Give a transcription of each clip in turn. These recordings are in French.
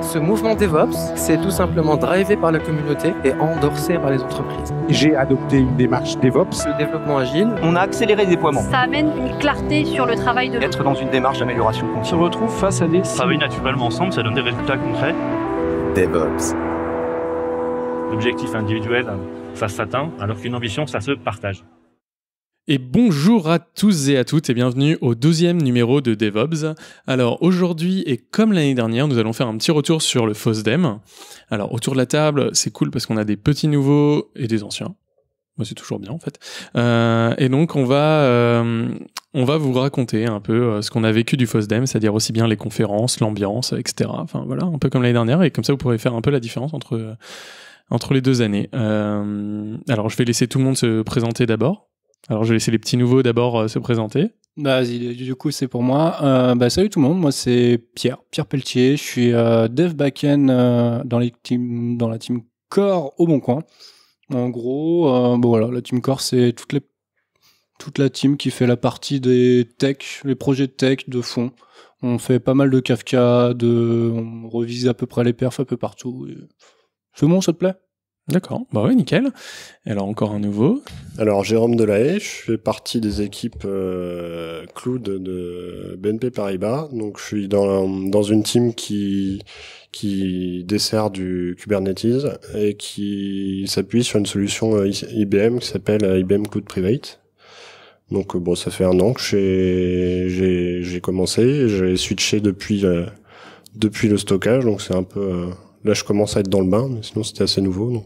Ce mouvement DevOps, c'est tout simplement drivé par la communauté et endorsé par les entreprises. J'ai adopté une démarche DevOps. Le développement agile. On a accéléré le déploiement. Ça amène une clarté sur le travail de... Être dans une démarche d'amélioration continue. On se retrouve face à des... Travailler naturellement ensemble, ça donne des résultats concrets. DevOps. L'objectif individuel, ça s'atteint, alors qu'une ambition, ça se partage. Et bonjour à tous et à toutes et bienvenue au deuxième numéro de DevOps. Alors aujourd'hui et comme l'année dernière, nous allons faire un petit retour sur le FOSDEM. Alors autour de la table, c'est cool parce qu'on a des petits nouveaux et des anciens. Moi, c'est toujours bien en fait. Euh, et donc on va euh, on va vous raconter un peu euh, ce qu'on a vécu du FOSDEM, c'est-à-dire aussi bien les conférences, l'ambiance, etc. Enfin voilà, un peu comme l'année dernière et comme ça vous pourrez faire un peu la différence entre entre les deux années. alors je vais laisser tout le monde se présenter d'abord. Alors je vais laisser les petits nouveaux d'abord euh, se présenter. vas-y, du coup c'est pour moi. Euh, bah, salut tout le monde, moi c'est Pierre, Pierre Pelletier. Je suis euh, dev backend dans, la team Core au Bon Coin. En gros, bon, voilà, la team Core c'est toute la team qui fait la partie des tech, les projets tech de fond. On fait pas mal de Kafka, de, on revise à peu près les perfs un peu partout. C'est bon, ça te plaît D'accord, bah ouais, nickel. alors encore un nouveau. Alors Jérôme Delahaye, je fais partie des équipes euh, cloud de, BNP Paribas. Donc je suis dans, dans une team qui qui dessert du Kubernetes et qui s'appuie sur une solution euh, IBM qui s'appelle euh, IBM Cloud Private. Donc bon, ça fait un an que j'ai j'ai commencé, j'ai switché depuis depuis le stockage, donc c'est un peu là je commence à être dans le bain, mais sinon c'était assez nouveau. Donc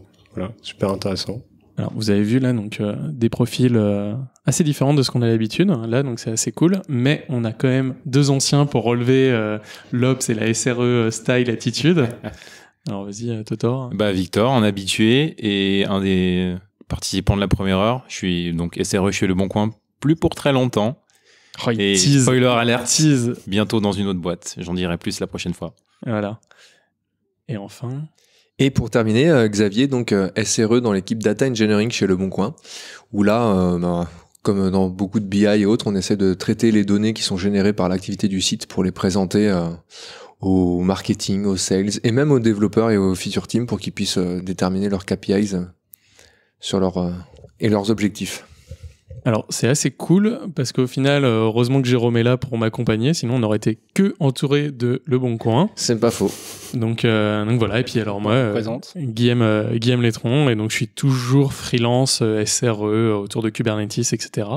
super intéressant. Alors, vous avez vu là donc euh, des profils euh, assez différents de ce qu'on a l'habitude. Hein. Là, donc c'est assez cool, mais on a quand même deux anciens pour relever euh, l'Obs et la SRE euh, style attitude. Alors, vas-y, Totor. Bah, Victor, en habitué et un des participants de la première heure. Je suis donc SRE chez Le Bon Coin, plus pour très longtemps. Oh, spoiler alert, bientôt dans une autre boîte. J'en dirai plus la prochaine fois. Voilà. Et enfin. Et pour terminer, euh, Xavier, donc euh, SRE dans l'équipe Data Engineering chez Le Bon Coin, où là, euh, ben, comme dans beaucoup de BI et autres, on essaie de traiter les données qui sont générées par l'activité du site pour les présenter au marketing, aux sales, et même aux développeurs et aux feature teams pour qu'ils puissent déterminer leurs KPIs sur leur, et leurs objectifs. Alors c'est assez cool parce qu'au final, euh, heureusement que Jérôme est là pour m'accompagner, sinon on aurait été que entouré de Le Bon Coin. C'est pas faux. Donc, euh, donc voilà, et puis alors moi, euh, Guillaume, Guillaume et donc je suis toujours freelance, SRE, autour de Kubernetes, etc.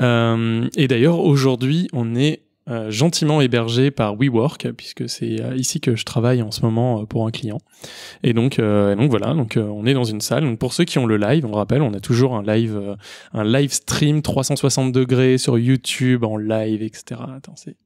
et d'ailleurs aujourd'hui, on est euh, gentiment hébergé par WeWork puisque c'est euh, ici que je travaille en ce moment euh, pour un client. Et donc, donc voilà, donc on est dans une salle. Donc pour ceux qui ont le live, on rappelle, on a toujours un live, un live stream 360 degrés sur YouTube en live, etc. Attends, c'est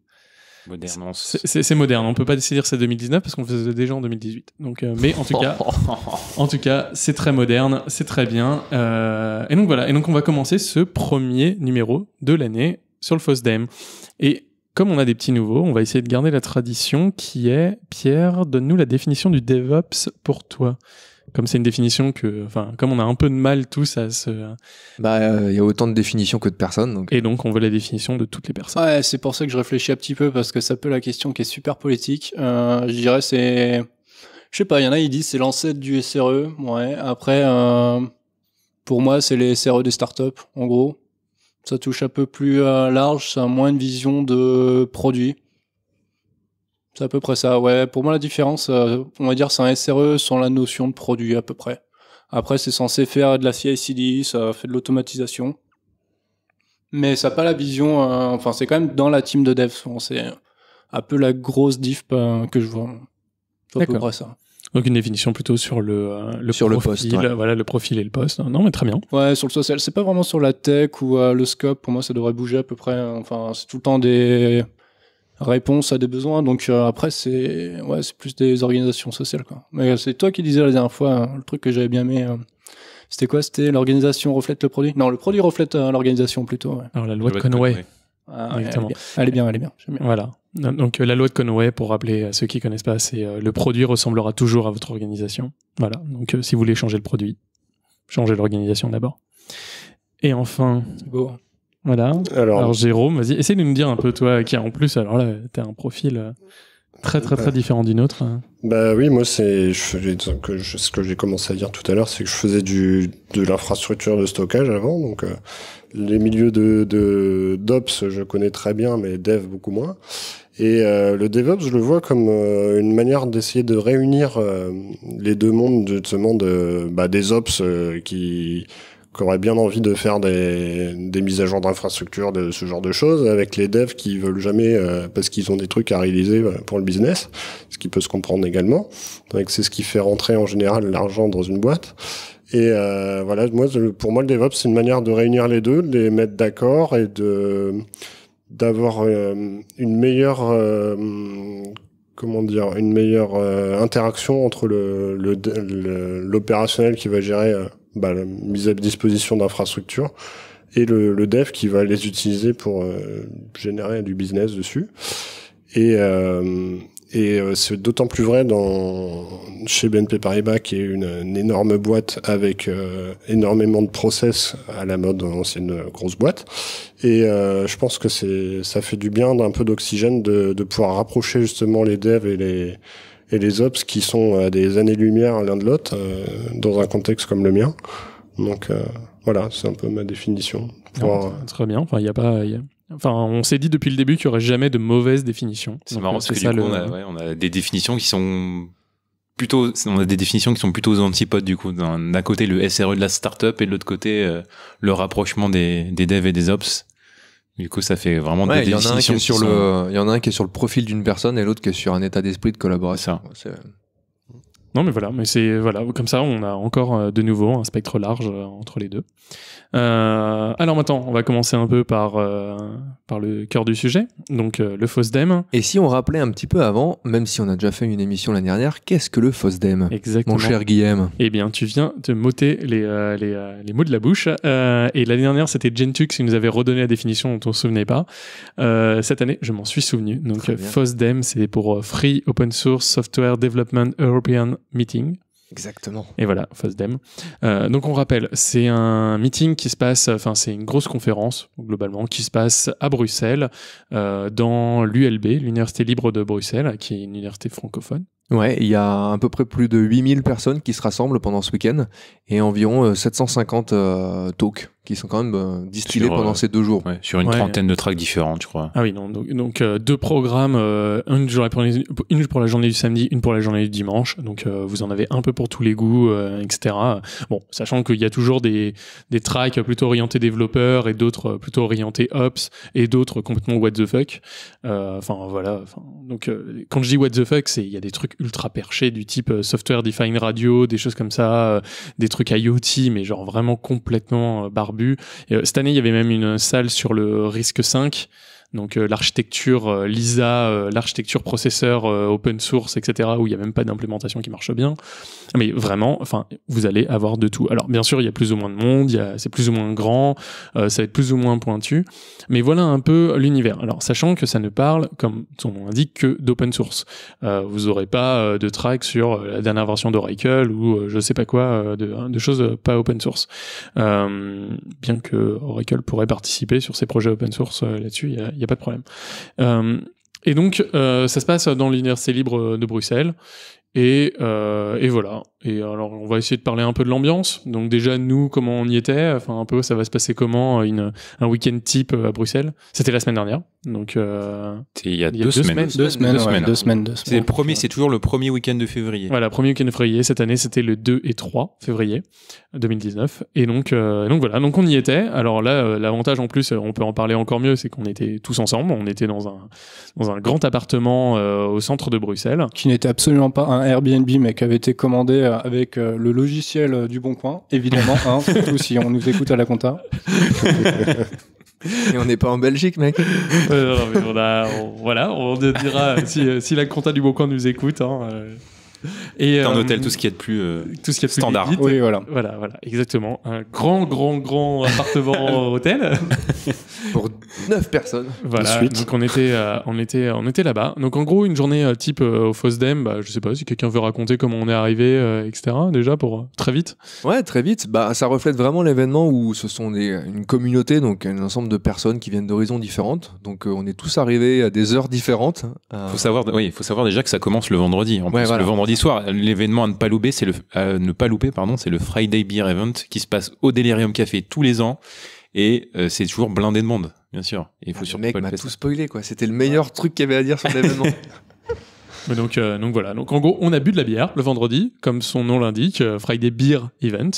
c'est moderne. On peut pas décider c'est 2019 parce qu'on faisait déjà en 2018. Donc, mais en tout cas, en tout cas, c'est très moderne, c'est très bien. Euh, et donc voilà. Et donc on va commencer ce premier numéro de l'année sur le FOSDEM. Et comme on a des petits nouveaux, on va essayer de garder la tradition qui est Pierre, donne-nous la définition du DevOps pour toi. Comme c'est une définition que, enfin, comme on a un peu de mal tous à se. Bah, il euh, y a autant de définitions que de personnes. Et donc, on veut la définition de toutes les personnes. Ouais, c'est pour ça que je réfléchis un petit peu parce que ça peut la question qui est super politique. Euh, je dirais c'est, je sais pas, il y en a ils disent c'est l'ancêtre du SRE. Ouais. Après, euh, pour moi, c'est les SRE des startups, en gros. Ça touche un peu plus euh, large, ça a moins de vision de produit. C'est à peu près ça, ouais. Pour moi, la différence, euh, on va dire, c'est un SRE sans la notion de produit, à peu près. Après, c'est censé faire de la ci ça fait de l'automatisation. Mais ça n'a pas la vision, euh, enfin, c'est quand même dans la team de dev, C'est un peu la grosse diff que je vois. C'est à peu près ça. Donc une définition plutôt sur le, euh, sur profil, le poste, voilà le profil et le poste. Non mais très bien. Ouais, sur le social, c'est pas vraiment sur la tech ou euh, le scope. Pour moi, ça devrait bouger à peu près. Hein. Enfin, c'est tout le temps des réponses à des besoins. Donc euh, après, c'est ouais, c'est plus des organisations sociales quoi. Mais c'est toi qui disais la dernière fois hein, le truc que j'avais bien aimé. c'était quoi C'était l'organisation reflète le produit Non, le produit reflète l'organisation plutôt. Ouais. Alors la loi de Conway. Ah, elle est bien, elle est bien. bien. Voilà. Donc euh, la loi de Conway, pour rappeler à ceux qui connaissent pas, c'est euh, le produit ressemblera toujours à votre organisation. Voilà. Donc euh, si vous voulez changer le produit, changez l'organisation d'abord. Et enfin, Voilà. Alors, Jérôme, vas-y, essaie de nous dire un peu toi qui en plus, alors là, t'as un profil très très très bah. différent du nôtre. Hein. Bah oui, moi c'est ce que j'ai commencé à dire tout à l'heure, c'est que je faisais du de l'infrastructure de stockage avant, donc les milieux de, de d'ops, je connais très bien, mais dev beaucoup moins. Et euh, le DevOps, je le vois comme euh, une manière d'essayer de réunir euh, les deux mondes, de ce monde bah, des ops qui, qui auraient bien envie de faire des, des mises à jour d'infrastructures, de ce genre de choses, avec les devs qui veulent jamais parce qu'ils ont des trucs à réaliser pour le business, ce qui peut se comprendre également. Donc c'est ce qui fait rentrer en général l'argent dans une boîte. Et euh, voilà, moi, pour moi, le DevOps, c'est une manière de réunir les deux, de les mettre d'accord et de d'avoir euh, une meilleure euh, comment dire une meilleure euh, interaction entre le l'opérationnel qui va gérer bah, la mise à disposition d'infrastructures et le, le, dev qui va les utiliser pour générer du business dessus. Et, et euh, c'est d'autant plus vrai dans, chez BNP Paribas, qui est une, énorme boîte avec euh, énormément de process à la mode c'est une grosse boîte. Et euh, je pense que c'est, ça fait du bien d'un peu d'oxygène de, de, pouvoir rapprocher justement les devs et les, et les ops qui sont à des années-lumière l'un de l'autre dans un contexte comme le mien. Donc voilà, c'est un peu ma définition. Ah, très bien. Enfin, il n'y a pas. Enfin, on s'est dit depuis le début qu'il n'y aurait jamais de mauvaise définition. C'est marrant parce que du on, a, des définitions qui sont plutôt, on a des définitions qui sont plutôt aux antipodes du coup. D'un côté, le SRE de la startup et de l'autre côté, euh, le rapprochement des, devs et des ops. Du coup, ça fait vraiment des définitions. Il y, a un qui sur le, il y en a qui est sur le profil d'une personne et l'autre qui est sur un état d'esprit de collaboration. Non, mais voilà, mais c'est voilà, comme ça, on a encore euh, de nouveau un spectre large euh, entre les deux. Euh, alors maintenant, on va commencer un peu par, euh, par le cœur du sujet, donc euh, le FOSDEM. Et si on rappelait un petit peu avant, même si on a déjà fait une émission l'année dernière, qu'est-ce que le FOSDEM Exactement. Mon cher Guillaume. Eh bien, tu viens de m'ôter les, les, les, mots de la bouche. et l'année dernière, c'était Gentux qui nous avait redonné la définition dont on ne se souvenait pas. cette année, je m'en suis souvenu. Donc FOSDEM, c'est pour Free Open Source Software Development European Meeting. Exactement. Et voilà, FOSDEM. Euh, donc on rappelle, c'est un meeting qui se passe, enfin c'est une grosse conférence globalement qui se passe à Bruxelles, euh, dans l'ULB, l'Université libre de Bruxelles, qui est une université francophone. Ouais, il y a à peu près plus de 8000 personnes qui se rassemblent pendant ce week-end et environ 750 euh, talks qui sont quand même euh, distillés euh, pendant ces deux jours. sur une trentaine de tracks différentes, je crois. Ah oui, donc, euh, deux programmes, une, pour pour la journée du samedi, une pour la journée du dimanche. Donc vous en avez un peu pour tous les goûts, etc. Bon, sachant qu'il y a toujours des, tracks plutôt orientés développeurs et d'autres plutôt orientés ops et d'autres complètement what the fuck. Enfin voilà. donc quand je dis what the fuck, c'est il y a des trucs ultra perchés du type software defined radio, des choses comme ça, des trucs IoT, mais genre vraiment complètement barbares but. Euh, cette année, il y avait même une salle sur le risque 5 donc euh, l'architecture euh, Lisa, euh, l'architecture processeur open source, etc., où il n'y a même pas d'implémentation qui marche bien. Mais vraiment, enfin, vous allez avoir de tout. Alors bien sûr, il y a plus ou moins de monde, c'est plus ou moins grand, ça va être plus ou moins pointu, mais voilà un peu l'univers. Alors sachant que ça ne parle, comme son nom l'indique, que d'open source. vous n'aurez pas de track sur la dernière version d'Oracle ou je sais pas quoi, hein, de, choses pas open source. bien que Oracle pourrait participer sur ces projets open source là-dessus, il y a n'y a pas de problème. Euh, et donc, euh, ça se passe dans l'université libre de Bruxelles. Et, euh, et, voilà. Et alors, on va essayer de parler un peu de l'ambiance. Donc déjà, nous, comment on y était Enfin, un peu, ça va se passer comment une, un week-end type euh, à Bruxelles C'était la semaine dernière. Donc euh, il y a, deux, semaines. Deux semaines, deux semaines. C'est le premier, c'est toujours le premier week-end de février. Voilà, premier week-end de février. Cette année, c'était le 2 et 3 février 2019. Et donc, euh, donc voilà. Donc on y était. Alors là, euh, l'avantage en plus, on peut en parler encore mieux, c'est qu'on était tous ensemble. On était dans un dans un grand appartement euh, au centre de Bruxelles. Qui n'était absolument pas un Airbnb, mec avait été commandé euh, avec euh, le logiciel euh, du Bon Coin, évidemment, hein, surtout si on nous écoute à la compta. Et on n'est pas en Belgique, mec. voilà, on dira si, la compta du Bon Coin nous écoute. Hein, et, un euh, hôtel, tout ce qui est de plus, euh, tout ce qui est standard. oui, voilà. Voilà, voilà, exactement. Un grand, grand, grand appartement hôtel. Pour 9 personnes. Voilà, donc on était, euh, on était, on était là-bas. Donc en gros, une journée type au Fosdem, bah, je sais pas si quelqu'un veut raconter comment on est arrivé, etc. Déjà, pour très vite. Ouais, très vite. Bah, ça reflète vraiment l'événement où ce sont des, une communauté, donc un ensemble de personnes qui viennent d'horizons différentes. Donc on est tous arrivés à des heures différentes. Hein, faut savoir, oui, il faut savoir déjà que ça commence le vendredi. En le vendredi soir. L'événement à ne pas louper, c'est le ne pas louper, pardon, c'est le Friday Beer Event qui se passe au Delirium Café tous les ans et euh, c'est toujours blindé de monde, bien sûr. il faut ah, surtout le mec m'a tout spoilé quoi. C'était le meilleur truc qu'il y avait à dire sur l'événement. donc, euh, donc voilà. Donc en gros, on a bu de la bière le vendredi, comme son nom l'indique, euh, Friday Beer Event.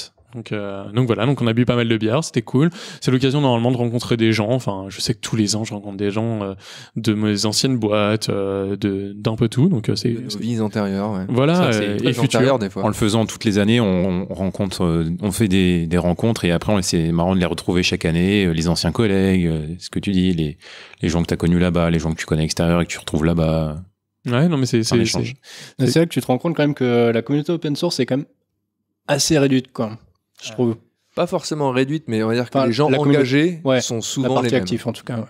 Euh, donc, voilà, donc on a bu pas mal de bière, c'était cool. C'est l'occasion normalement de rencontrer des gens. Enfin, je sais que tous les ans, je rencontre des gens euh, de mes anciennes boîtes, euh, de d'un peu tout. Donc c'est vies antérieures. Ouais. Voilà, et futures des fois. En le faisant toutes les années, on, rencontre, on fait des, rencontres et après, c'est marrant de les retrouver chaque année, les anciens collègues, ce que tu dis, les les gens que t'as connus là-bas, les gens que tu connais extérieur et que tu retrouves là-bas. Ouais, non mais c'est c'est c'est vrai que tu te rends compte quand même que la communauté open source est quand même assez réduite quoi je trouve. Pas forcément réduite, mais on va dire que les gens engagés sont souvent la les actifs en tout cas. Ouais.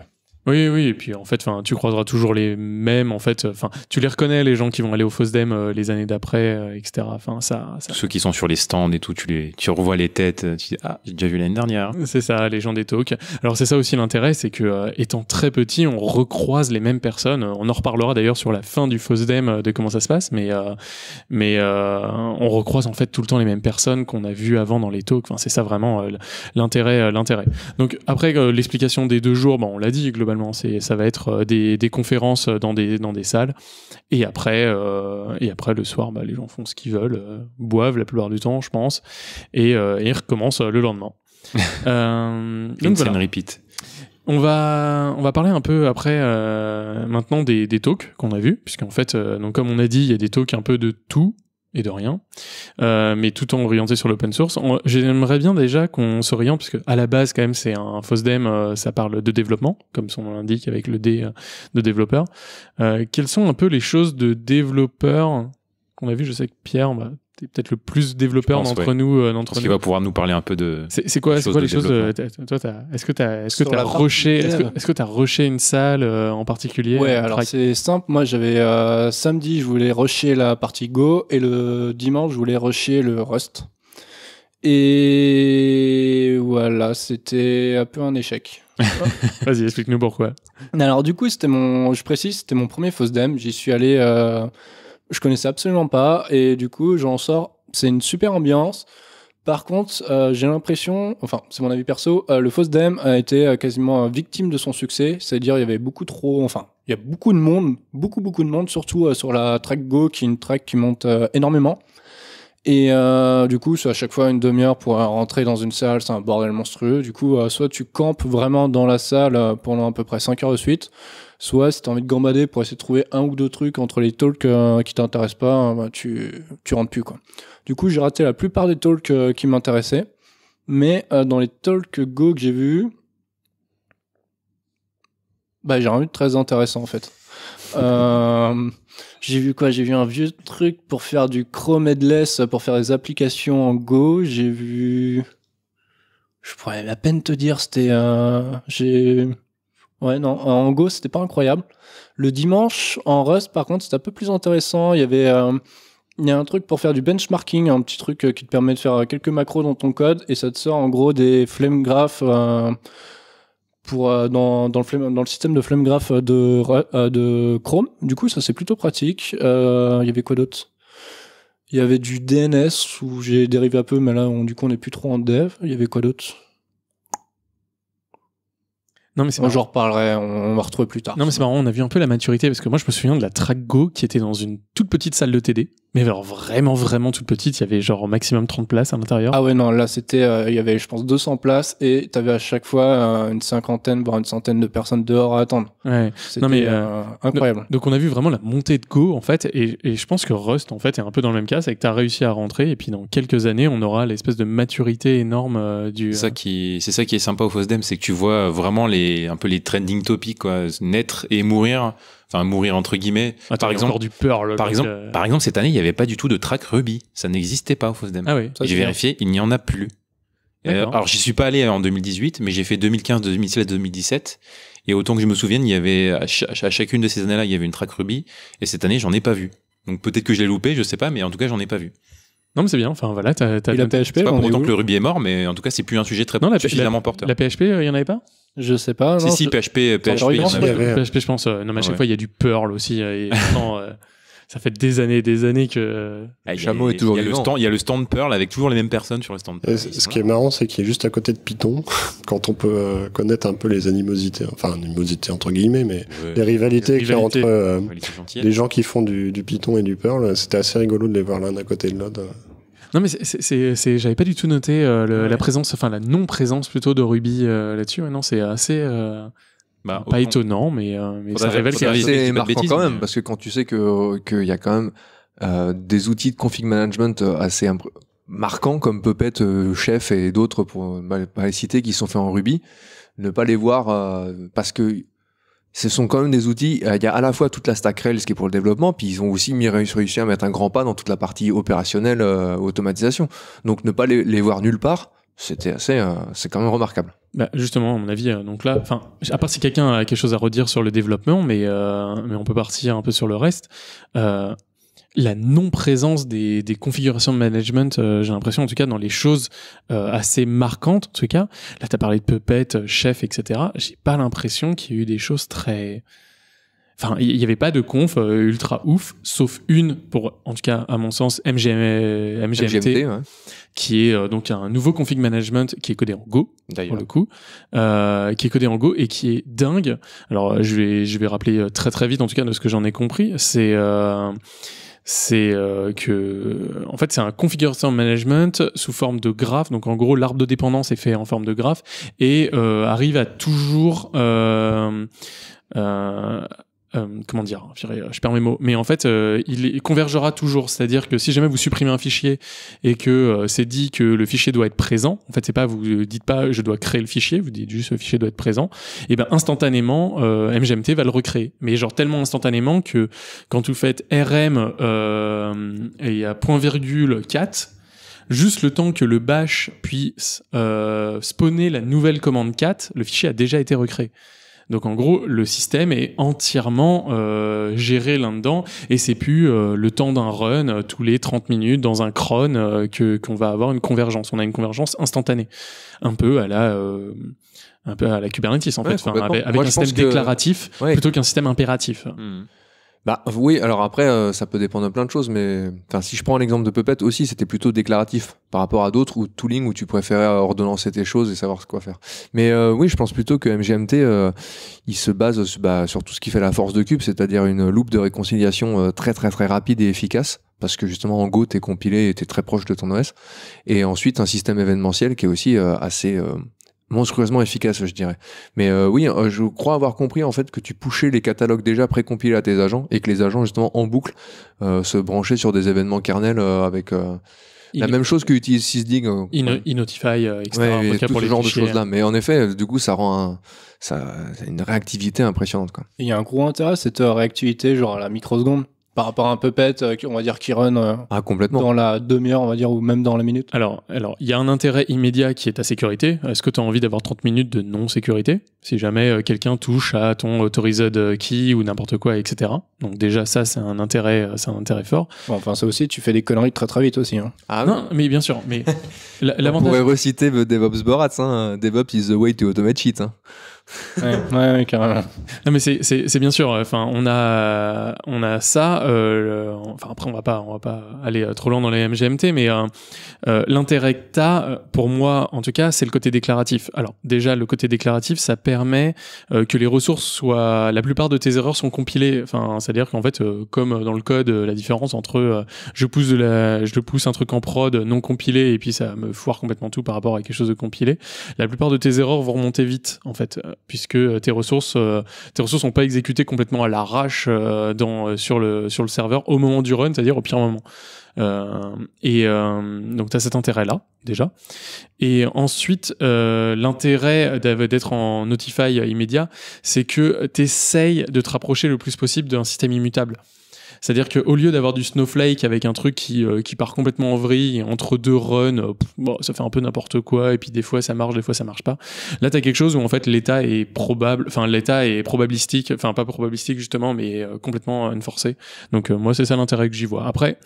Oui, oui, et puis en fait, enfin, tu croiseras toujours les mêmes, en fait, enfin, tu les reconnais, les gens qui vont aller au Fosdem euh, les années d'après, euh, etc. Enfin, ça, Ceux qui sont sur les stands et tout, tu les, tu revois les têtes, euh, tu dis, ah, j'ai déjà vu l'année dernière. C'est ça, les gens des talks. Alors c'est ça aussi l'intérêt, c'est que étant très petit, on recroise les mêmes personnes. On en reparlera d'ailleurs sur la fin du Fosdem de comment ça se passe, mais, mais on recroise en fait tout le temps les mêmes personnes qu'on a vues avant dans les talks. c'est ça vraiment l'intérêt, l'intérêt. Donc après, l'explication des deux jours, bon, on l'a dit globalement c'est, ça va être euh, des, conférences euh, dans des, dans des salles. Et après, euh, et après le soir, bah, les gens font ce qu'ils veulent, boivent la plupart du temps, je pense, et, ils recommencent le lendemain. donc voilà. repeat. On va, on va parler un peu après maintenant des, des talks qu'on a vus, puisqu'en fait, donc comme on a dit, il y a des talks un peu de tout et de rien, euh, mais tout en orienté sur l'open source. J'aimerais bien déjà qu'on s'oriente, puisque à la base, quand même, c'est un FOSDEM, euh, ça parle de développement, comme son nom l'indique, avec le D euh, de développeur. quelles sont un peu les choses de développeur qu'on a vu Je sais que Pierre, va peut-être le plus développeur d'entre nous. Euh, qui va pouvoir nous parler un peu de. C'est, quoi, les choses euh, de, est-ce que t'as, est-ce que t'as rushé, est-ce que, t'as une salle euh, en particulier Ouais, alors c'est simple. Moi, j'avais samedi, je voulais rusher la partie Go et le dimanche, je voulais rusher le Rust. Et voilà, c'était un peu un échec. Vas-y, explique-nous pourquoi. Alors du coup, c'était mon, je précise, c'était mon premier FOSDEM. J'y suis allé je connaissais absolument pas et du coup j'en sors. C'est une super ambiance. Par contre, euh, j'ai l'impression, enfin c'est mon avis perso, euh, le Faust FOSDEM a été euh, quasiment victime de son succès, c'est-à-dire il y avait beaucoup trop, enfin il y a beaucoup de monde, beaucoup beaucoup de monde, surtout sur la track Go qui est une track qui monte énormément. Et euh, du coup, c'est à chaque fois une demi-heure pour rentrer dans une salle, c'est un bordel monstrueux. Du coup, euh, soit tu campes vraiment dans la salle euh, pendant à peu près 5 heures de suite, soit si t'as envie de gambader pour essayer de trouver un ou deux trucs entre les talks qui t'intéressent pas, bah, tu, rentres plus. Quoi. Du coup, j'ai raté la plupart des talks qui m'intéressaient, mais dans les talks Go que j'ai vus, bah, j'ai rien vu de très intéressant en fait. Euh, j'ai vu quoi J'ai vu un vieux truc pour faire du Chrome headless, pour faire des applications en Go. J'ai vu. Je pourrais à peine te dire. C'était. Euh... J'ai. Ouais, non. En Go, c'était pas incroyable. Le dimanche, en Rust, par contre, c'était un peu plus intéressant. Il y avait. Euh, il y a un truc pour faire du benchmarking, un petit truc euh, qui te permet de faire quelques macros dans ton code et ça te sort en gros des flame graphs pour euh, dans, dans, le dans le système de flame graph euh, de euh, de Chrome. Du coup, ça c'est plutôt pratique. Il y avait quoi d'autre Il y avait du DNS où j'ai dérivé un peu, mais là, du coup, on n'est plus trop en dev. Il y avait quoi d'autre non mais c'est j'en reparlerai, on, va retrouver plus tard. Non mais c'est marrant, on a vu un peu la maturité parce que moi je me souviens de la go qui était dans une toute petite salle de TD mais alors vraiment, vraiment toute petite, il y avait genre au maximum 30 places à l'intérieur. Ah ouais, non, là c'était, euh, il y avait je pense 200 places et t'avais à chaque fois euh, une cinquantaine, voire une centaine de personnes dehors à attendre. Ouais. Non mais euh, incroyable. Donc on a vu vraiment la montée de Go en fait et, et je pense que Rust en fait est un peu dans le même cas, c'est que t'as réussi à rentrer et puis dans quelques années on aura l'espèce de maturité énorme du. Ça qui, c'est ça qui est sympa au FOSDEM, c'est que tu vois vraiment les, un peu les trending topics quoi, naître et mourir enfin mourir entre guillemets. Ah, par exemple, du Pearl, par exemple, euh. par exemple cette année il n'y avait pas du tout de track Ruby, ça n'existait pas au Fosdem. Ah oui, j'ai vérifié, il n'y en a plus. Euh, alors j'y suis pas allé en 2018, mais j'ai fait 2015, 2016, 2017. Et autant que je me souvienne, il y avait à, chacune de ces années-là, il y avait une track Ruby, et cette année j'en ai pas vu. Donc peut-être que je l'ai loupé, je sais pas, mais en tout cas j'en ai pas vu. Non, mais c'est bien. Enfin, voilà, t'as, la PHP. C'est pas pour autant que le Ruby est mort, mais en tout cas, c'est plus un sujet très non, la, suffisamment porteur. La PHP, euh, il n'y y en avait pas je sais pas. si, si, PHP, PHP, PHP, je pense. non, mais à chaque fois, il y a du Perl aussi. Et pourtant euh, ça fait des années et des années que Chameau ah, est toujours il y, a le stand, il y a le stand Perl avec toujours les mêmes personnes sur le stand Perl. Euh, ce qui est marrant, c'est qu'il est juste à côté de Python, quand on peut euh, connaître un peu les animosités, enfin, animosités entre guillemets, mais les rivalités entre les gens qui font du, du Python et du Perl, c'était assez rigolo de les voir l'un à côté de l'autre. Non, mais c'est, j'avais pas du tout noté euh, la présence, enfin la non-présence plutôt de Ruby euh, là-dessus. Non, c'est assez. Euh, bah, pas étonnant, mais, mais ça révèle qu'il y a C'est marquant bêtises, quand même, parce que quand tu sais qu'il y a quand même des outils de config management assez marquants comme Puppet, Chef et d'autres, pour ne bah, pas les bah, citer, qui sont faits en Ruby, ne pas les voir parce que ce sont quand même des outils. Euh, il y a à la fois toute la stack Rails qui est pour le développement, puis ils ont aussi mis réussi à mettre un grand pas dans toute la partie opérationnelle, euh, automatisation. Donc ne pas les, voir nulle part, c'était assez, euh, c'est quand même remarquable. Bah justement, à mon avis, donc là, enfin, à part si quelqu'un a quelque chose à redire sur le développement, mais mais on peut partir un peu sur le reste la non-présence des, des, configurations de management, euh, j'ai l'impression en tout cas dans les choses euh, assez marquantes en tout cas. Là, tu as parlé de Puppet, euh, Chef, etc. J'ai pas l'impression qu'il y ait eu des choses très... Enfin, il n'y avait pas de conf ultra ouf, sauf une pour, en tout cas à mon sens, MGMT, qui est donc un nouveau config management qui est codé en Go, pour le coup, euh, qui est codé en Go et qui est dingue. Alors, je vais, je vais rappeler très très vite, en tout cas de ce que j'en ai compris, c'est c'est euh, que en fait c'est un configuration management sous forme de graphe. Donc en gros l'arbre de dépendance est fait en forme de graphe et euh, arrive à toujours euh, euh euh, comment dire, je perds mes mots, mais en fait, euh, il convergera toujours. C'est-à-dire que si jamais vous supprimez un fichier et que euh, c'est dit que le fichier doit être présent, en fait, c'est pas vous dites pas je dois créer le fichier, vous dites juste le fichier doit être présent, et eh ben instantanément MGMT va le recréer. Mais genre tellement instantanément que quand vous faites RM et à point virgule 4 Juste le temps que le bash puisse spawner la nouvelle commande 4, le fichier a déjà été recréé. Donc en gros, le système est entièrement euh, géré là-dedans et c'est plus euh, le temps d'un run euh, tous les 30 minutes dans un cron que qu'on va avoir une convergence. On a une convergence instantanée, un peu à la à la Kubernetes en fait, avec, un système déclaratif plutôt qu'un système impératif. Hmm. Bah oui, alors après, euh, ça peut dépendre de plein de choses, mais enfin, si je prends l'exemple de Puppet aussi, c'était plutôt déclaratif par rapport à d'autres ou Tooling où tu préférais ordonnancer tes choses et savoir ce quoi faire. Mais euh, oui, je pense plutôt que MGMT, euh, il se base bah, sur tout ce qui fait la force de Cube, c'est-à-dire une loupe de réconciliation très très très rapide et efficace parce que justement en Go t'es compilé et t'es très proche de ton OS et ensuite un système événementiel qui est aussi assez monstrueusement efficace, je dirais. Mais euh, oui, euh, je crois avoir compris en fait que tu pushais les catalogues déjà précompilés à tes agents et que les agents justement en boucle euh, se branchaient sur des événements kernels avec la même chose que utilise Sysdig. Inotify, etc. ce genre de hein. choses là. Mais en effet, du coup, ça rend une réactivité impressionnante. Il y a un gros intérêt cette réactivité, genre à la microseconde par rapport à un puppet, euh, on va dire, qui run euh, ah, complètement. dans la demi-heure, on va dire, ou même dans la minute Alors, il y a un intérêt immédiat qui est ta sécurité. Est-ce que tu as envie d'avoir 30 minutes de non-sécurité Si jamais euh, quelqu'un touche à ton authorized key ou n'importe quoi, etc. Donc déjà, ça, c'est un intérêt, c'est un intérêt fort. enfin, ça aussi, tu fais des conneries très très vite aussi. Hein. Ah non, mais bien sûr. Mais l'avantage... On pourrait reciter DevOps Borat. « Hein. DevOps is the way to automate shit. Hein. ouais, ouais, carrément. Non, mais c'est bien sûr. Enfin, on a on a ça. Euh, enfin, après, on va pas on va pas aller euh, trop loin dans les MGMT, mais euh, euh, l'intérêt que pour moi, en tout cas, c'est le côté déclaratif. Alors, déjà, le côté déclaratif, ça permet que les ressources soient. La plupart de tes erreurs sont compilées. Enfin, c'est-à-dire qu'en fait, comme dans le code, la différence entre je pousse de la, je pousse un truc en prod non compilé et puis ça me foire complètement tout par rapport à quelque chose de compilé. La plupart de tes erreurs vont remonter vite, en fait puisque euh, tes ressources, euh, tes ressources sont pas exécutées complètement à l'arrache euh, dans sur le sur le serveur au moment du run, c'est-à-dire au pire moment. et donc tu as cet intérêt-là déjà. Et ensuite, l'intérêt d'être en Notify immédiat, c'est que tu essayes de te rapprocher le plus possible d'un système immutable. C'est-à-dire qu'au lieu d'avoir du Snowflake avec un truc qui, euh, qui part complètement en vrille, entre deux runs, euh, bon, ça fait un peu n'importe quoi, et puis des fois ça marche, des fois ça marche pas. Là, t'as quelque chose où en fait l'état est probable, enfin l'état est probabilistique, enfin pas probabilistique justement, mais euh, complètement enforcé. Donc moi, c'est ça l'intérêt que j'y vois. Après,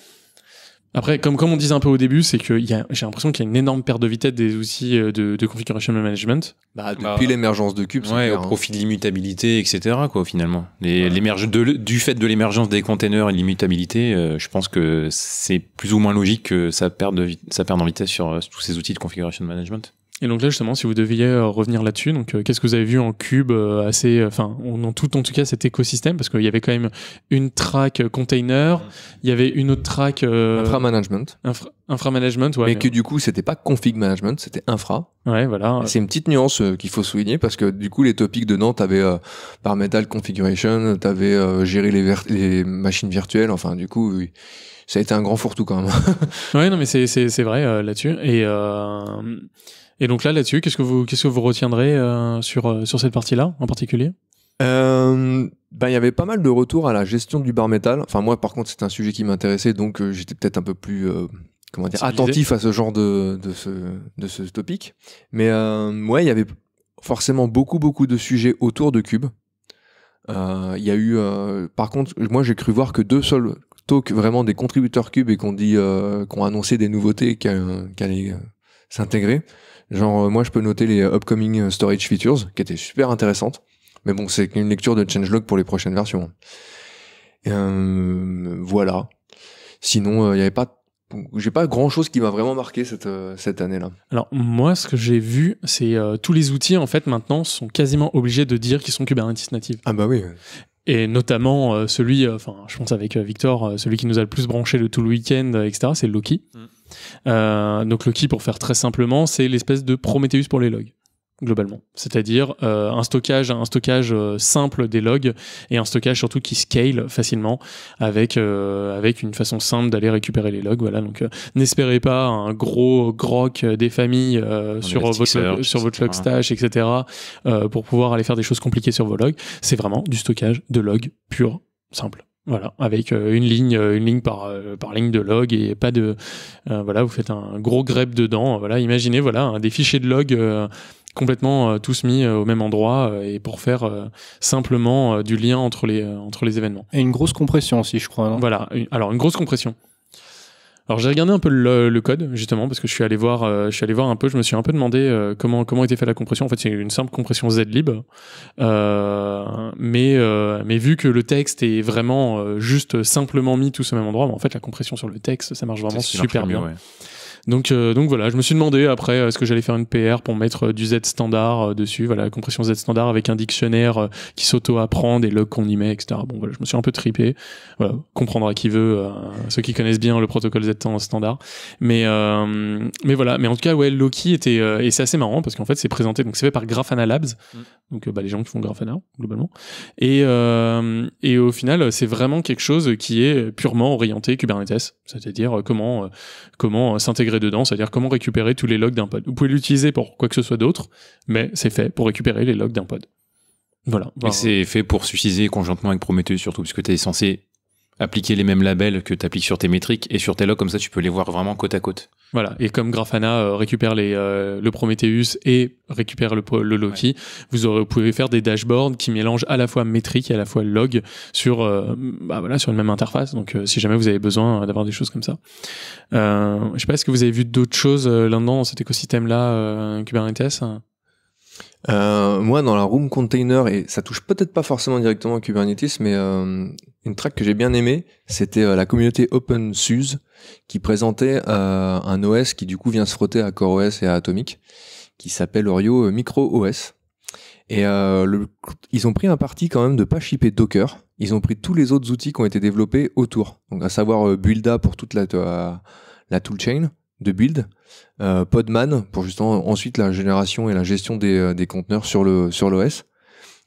après, comme, comme on disait un peu au début, c'est que j'ai l'impression qu'il y a une énorme perte de vitesse des outils euh, de, de configuration management. Bah, bah depuis l'émergence de Cube, au hein. profit de l'immutabilité, etc. Quoi, finalement, les, du fait de l'émergence des containers et de l'immutabilité, euh, je pense que c'est plus ou moins logique que ça perde, de, ça perde en vitesse sur, euh, tous ces outils de configuration management. Et donc là justement, si vous deviez euh, revenir là-dessus, donc euh, qu'est-ce que vous avez vu en cube euh, assez, enfin, en tout en tout cas cet écosystème, parce qu'il y avait quand même une track container, il y avait une autre track infra management, infra, management, ouais, mais, que du coup c'était pas config management, c'était infra. Ouais, voilà. C'est une petite nuance qu'il faut souligner parce que du coup les topics dedans, t'avais euh, par metal configuration, t'avais euh, géré les, les machines virtuelles, enfin du coup. Oui ça a été un grand fourre-tout quand même. ouais, non, mais c'est, c'est, c'est vrai là-dessus. Et, et donc là, là-dessus, qu'est-ce que vous, qu'est-ce que vous retiendrez euh, sur euh, sur cette partie-là en particulier euh, ben il y avait pas mal de retours à la gestion du bar métal. Enfin moi par contre c'est un sujet qui m'intéressait donc j'étais peut-être un peu plus comment dire attentif à ce genre de de ce de ce topic. Mais ouais il y avait forcément beaucoup beaucoup de sujets autour de Cube. Il y a eu par contre moi j'ai cru voir que deux seuls talks vraiment des contributeurs Cube et qu'on dit qu'on annoncé des nouveautés qui, qui allaient s'intégrer. Genre, euh, moi, je peux noter les euh, upcoming euh, storage features, qui étaient super intéressantes. Mais bon, c'est une lecture de changelog pour les prochaines versions. Euh, voilà. Sinon, il euh, n'y avait pas j'ai pas grand chose qui m'a vraiment marqué cette, cette année-là. Alors moi, ce que j'ai vu, c'est tous les outils en fait maintenant sont quasiment obligés de dire qu'ils sont Kubernetes natifs. Ah bah oui. Et notamment celui, enfin, je pense avec Victor, celui qui nous a le plus branché le tout le week-end, etc. C'est Loki. Mm. Euh, donc le qui pour faire très simplement, c'est l'espèce de Prometheus pour les logs globalement, c'est-à-dire euh, un stockage, un stockage euh, simple des logs et un stockage surtout qui scale facilement avec avec une façon simple d'aller récupérer les logs. Voilà, donc n'espérez pas un gros groc des familles sur votre sur votre log stash, etc. pour pouvoir aller faire des choses compliquées sur vos logs. C'est vraiment du stockage de logs pur, simple. Voilà, avec euh, une ligne, euh, une ligne par, euh, par ligne de log et pas de voilà, vous faites un gros grep dedans. Voilà, imaginez voilà des fichiers de log complètement tous mis au même endroit et pour faire simplement du lien entre les entre les événements. Et une grosse compression aussi, je crois. Voilà, alors une grosse compression. Alors j'ai regardé un peu le, code justement parce que je suis allé voir, euh, je suis allé voir un peu, je me suis un peu demandé euh, comment comment était faite la compression. En fait, c'est une simple compression zlib, euh, mais euh, mais vu que le texte est vraiment juste simplement mis tout au même endroit, mais bah, en fait la compression sur le texte ça marche vraiment super bien. Donc, euh, donc voilà, je me suis demandé après est-ce que j'allais faire une PR pour mettre euh, du Z standard euh, dessus, voilà, compression Z standard avec un dictionnaire qui s'auto-apprend, des logs qu'on y met, etc. Bon voilà, je me suis un peu tripé. Voilà, comprendra qui veut, ceux qui connaissent bien le protocole Z standard. Mais mais voilà, mais en tout cas ouais, Loki était et c'est assez marrant parce qu'en fait c'est présenté donc c'est fait par Grafana Labs, mm. donc bah, les gens qui font Grafana globalement. Et et au final c'est vraiment quelque chose qui est purement orienté Kubernetes, c'est-à-dire comment comment s'intégrer dedans, c'est-à-dire comment récupérer tous les logs d'un pod. Vous pouvez l'utiliser pour quoi que ce soit d'autre, mais c'est fait pour récupérer les logs d'un pod. Voilà. Et c'est fait pour suicider conjointement avec Prometheus surtout, puisque tu es censé appliquer les mêmes labels que tu appliques sur tes métriques et sur tes logs, comme ça tu peux les voir vraiment côte à côte. Voilà, et comme Grafana euh, récupère les, euh, le Prometheus et récupère le, le Loki, vous, pouvez faire des dashboards qui mélangent à la fois métriques et à la fois log sur, euh, bah voilà, sur une même interface. Donc si jamais vous avez besoin d'avoir des choses comme ça. je sais pas, est-ce que vous avez vu d'autres choses là-dedans, dans cet écosystème-là, Kubernetes euh, moi, dans la room container, et ça touche peut-être pas forcément directement à Kubernetes, mais euh, une track que j'ai bien aimée, c'était euh, la communauté OpenSUSE qui présentait un OS qui du coup vient se frotter à CoreOS et à Atomic, qui s'appelle Orio MicroOS. Et ils ont pris un parti quand même de pas shipper Docker. Ils ont pris tous les autres outils qui ont été développés autour, donc à savoir Builda pour toute la, la toolchain, de build, euh, Podman pour justement ensuite la génération et la gestion des, euh, des conteneurs sur le sur l'OS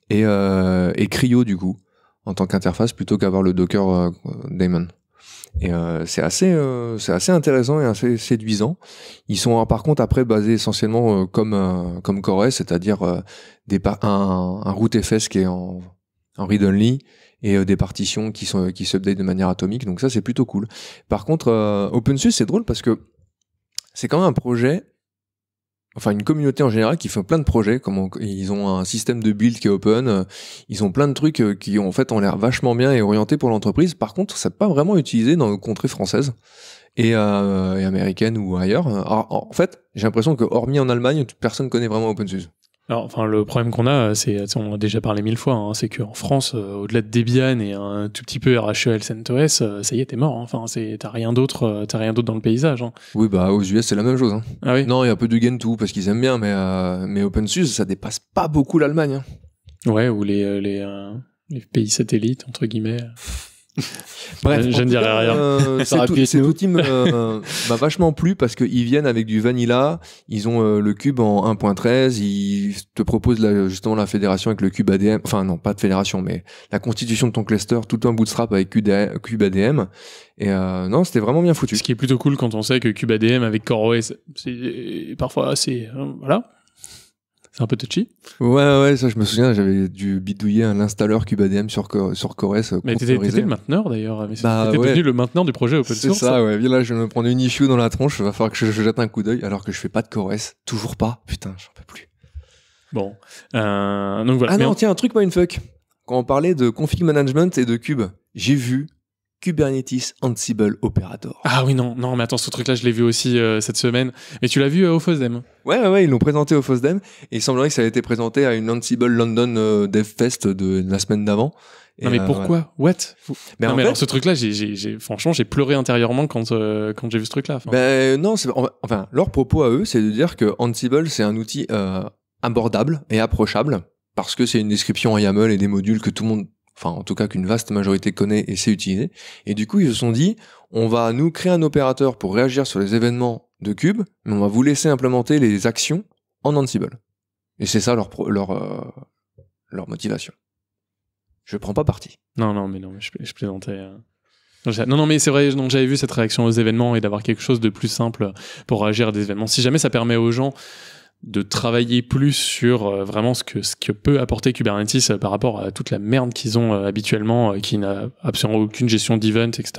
et, euh, et Cryo du coup en tant qu'interface plutôt qu'avoir le Docker euh, daemon. Et euh, c'est assez c'est assez intéressant et assez séduisant. Ils sont par contre après basés essentiellement comme comme CoreOS, c'est-à-dire des un, un route FS qui est en, en read only et des partitions qui sont qui s'update de manière atomique donc ça c'est plutôt cool par contre euh, OpenSUSE c'est drôle parce que c'est quand même un projet, enfin une communauté en général qui fait plein de projets. ils ont un système de build qui est open, euh, ils ont plein de trucs euh, qui ont, en fait ont l'air vachement bien et orientés pour l'entreprise. Par contre, c'est pas vraiment utilisé dans nos contrées françaises et, euh, américaines ou ailleurs. en fait, j'ai l'impression que hormis en Allemagne, personne connaît vraiment OpenSUSE enfin, le problème qu'on a, c'est, on en a déjà parlé mille fois, hein, c'est qu'en France, euh, au-delà de Debian et un tout petit peu RHEL CentOS, euh, ça y est, t'es mort. Hein. Enfin, t'as rien d'autre, euh, t'as rien d'autre dans le paysage. Hein. Oui, bah aux US, c'est la même chose. Ah Non, il y a un peu du Gentoo parce qu'ils aiment bien, mais mais OpenSUSE, ça dépasse pas beaucoup l'Allemagne. Ouais, ou les les, les pays satellites entre guillemets. Bref, je ne dirai rien. Euh, tout euh, bah, vachement plu parce qu'ils viennent avec du vanilla, ils ont euh, le cube en 1.13, ils te proposent justement la fédération avec le cube ADM, enfin non, pas de fédération, mais la constitution de ton cluster, tout un bootstrap avec cube ADM. Et euh, non, c'était vraiment bien foutu. Ce qui est plutôt cool quand on sait que cube ADM avec CoreOS, c'est parfois assez... Hein, voilà un peu touchy Ouais, ouais, ça je me souviens, j'avais dû bidouiller un installeur KubeADM sur, sur Cores. Mais t'étais, le mainteneur d'ailleurs, bah, t'étais ouais. devenu le mainteneur du projet open source. C'est ça, ouais. Là, je vais me prendre une issue dans la tronche, va falloir que je, jette un coup d'œil alors que je fais pas de Cores, toujours pas. Putain, j'en peux plus. Bon. Euh, donc voilà. Ah non, tiens, un truc fuck Quand on parlait de config management et de cube, j'ai vu Kubernetes Ansible Operator. Ah oui, non, non, mais attends, ce truc-là, je l'ai vu aussi euh, cette semaine. Et tu l'as vu euh, au FOSDEM Ouais, ouais, ils l'ont présenté au FOSDEM. Et il semblerait que ça a été présenté à une Ansible London euh, DevFest Fest de, la semaine d'avant. Non, mais pourquoi What mais non, mais alors, ce truc-là, j'ai, franchement, j'ai pleuré intérieurement quand, quand j'ai vu ce truc-là. Ben non, enfin, leur propos à eux, c'est de dire que Ansible, c'est un outil abordable et approchable parce que c'est une description en YAML et des modules que tout le monde enfin en tout cas qu'une vaste majorité connaît et sait utiliser. Et du coup, ils se sont dit, on va nous créer un opérateur pour réagir sur les événements de Cube, mais on va vous laisser implémenter les actions en Ansible. Et c'est ça leur, leur, euh, leur motivation. Je prends pas parti. Non, non, mais non, je, je plaisantais. Euh. Non, non, mais c'est vrai, j'avais vu cette réaction aux événements et d'avoir quelque chose de plus simple pour réagir à des événements. Si jamais ça permet aux gens de travailler plus sur euh, vraiment ce que, ce que peut apporter Kubernetes euh, par rapport à toute la merde qu'ils ont euh, habituellement, qui n'a absolument aucune gestion d'event, etc.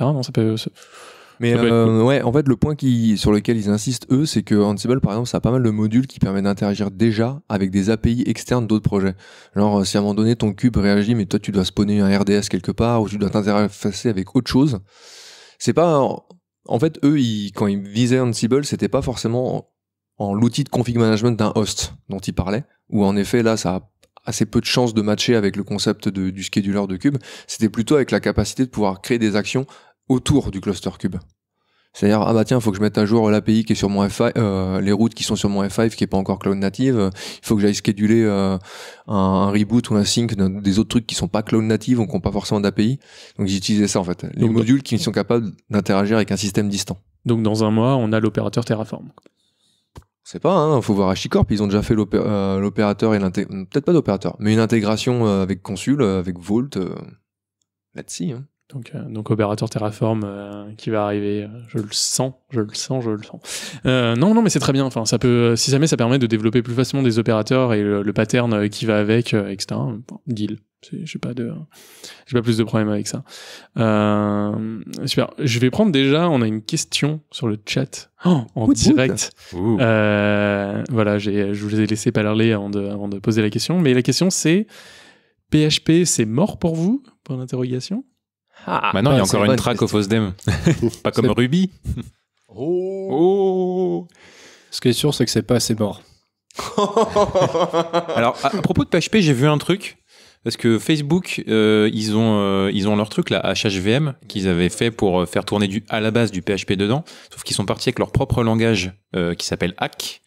Mais ouais, en fait, le point qui, sur lequel ils insistent, eux, c'est que Ansible, par exemple, ça a pas mal de modules qui permettent d'interagir déjà avec des API externes d'autres projets. Genre, si à un moment donné, ton cube réagit, mais toi, tu dois spawner un RDS quelque part, ou tu dois t'interfacer avec autre chose, c'est pas... En fait, eux, quand ils visaient Ansible, c'était pas forcément en l'outil de config management d'un host dont il parlait, où en effet là ça a assez peu de chances de matcher avec le concept de, du scheduler de cube, c'était plutôt avec la capacité de pouvoir créer des actions autour du cluster cube. C'est-à-dire, ah bah tiens, il faut que je mette à jour l'API qui est sur mon F5, euh, les routes qui sont sur mon F5 qui est pas encore cloud native. Il faut que j'aille scheduler euh, un, reboot ou un sync des autres trucs qui sont pas cloud native, ou qui n'ont pas forcément d'API. Donc j'utilisais ça en fait. Les modules qui sont capables d'interagir avec un système distant. Donc dans un mois, on a l'opérateur Terraform sais pas, hein, faut voir Hicorp, ils ont déjà fait euh, l'opérateur et l'intégration, peut-être pas d'opérateur, mais une intégration euh, avec Consul, euh, avec Vault, let's see... Hein. Donc, euh, donc opérateur Terraform euh, qui va arriver, euh, je le sens, je le sens, je le sens. non, non, mais c'est très bien. Enfin, ça peut, si jamais ça permet de développer plus facilement des opérateurs et le, pattern qui va avec, etc. Bon, deal. J'ai pas de, pas plus de problème avec ça. super. Je vais prendre déjà. On a une question sur le chat oh, en direct. voilà, j'ai, je vous ai laissé parler avant de, avant de poser la question. Mais la question c'est PHP, c'est mort pour vous Pour l'interrogation. Ah. Maintenant, il y a ah, encore une track au Fosdem. pas comme Ruby. Oh. Oh. Ce qui est sûr, c'est que c'est pas assez mort. Alors, à, propos de PHP, j'ai vu un truc. Parce que Facebook, euh, ils, ont, euh, ils ont leur truc, la HHVM, qu'ils avaient fait pour euh, faire tourner du, à la base du PHP dedans. Sauf qu'ils sont partis avec leur propre langage qui s'appelle Hack.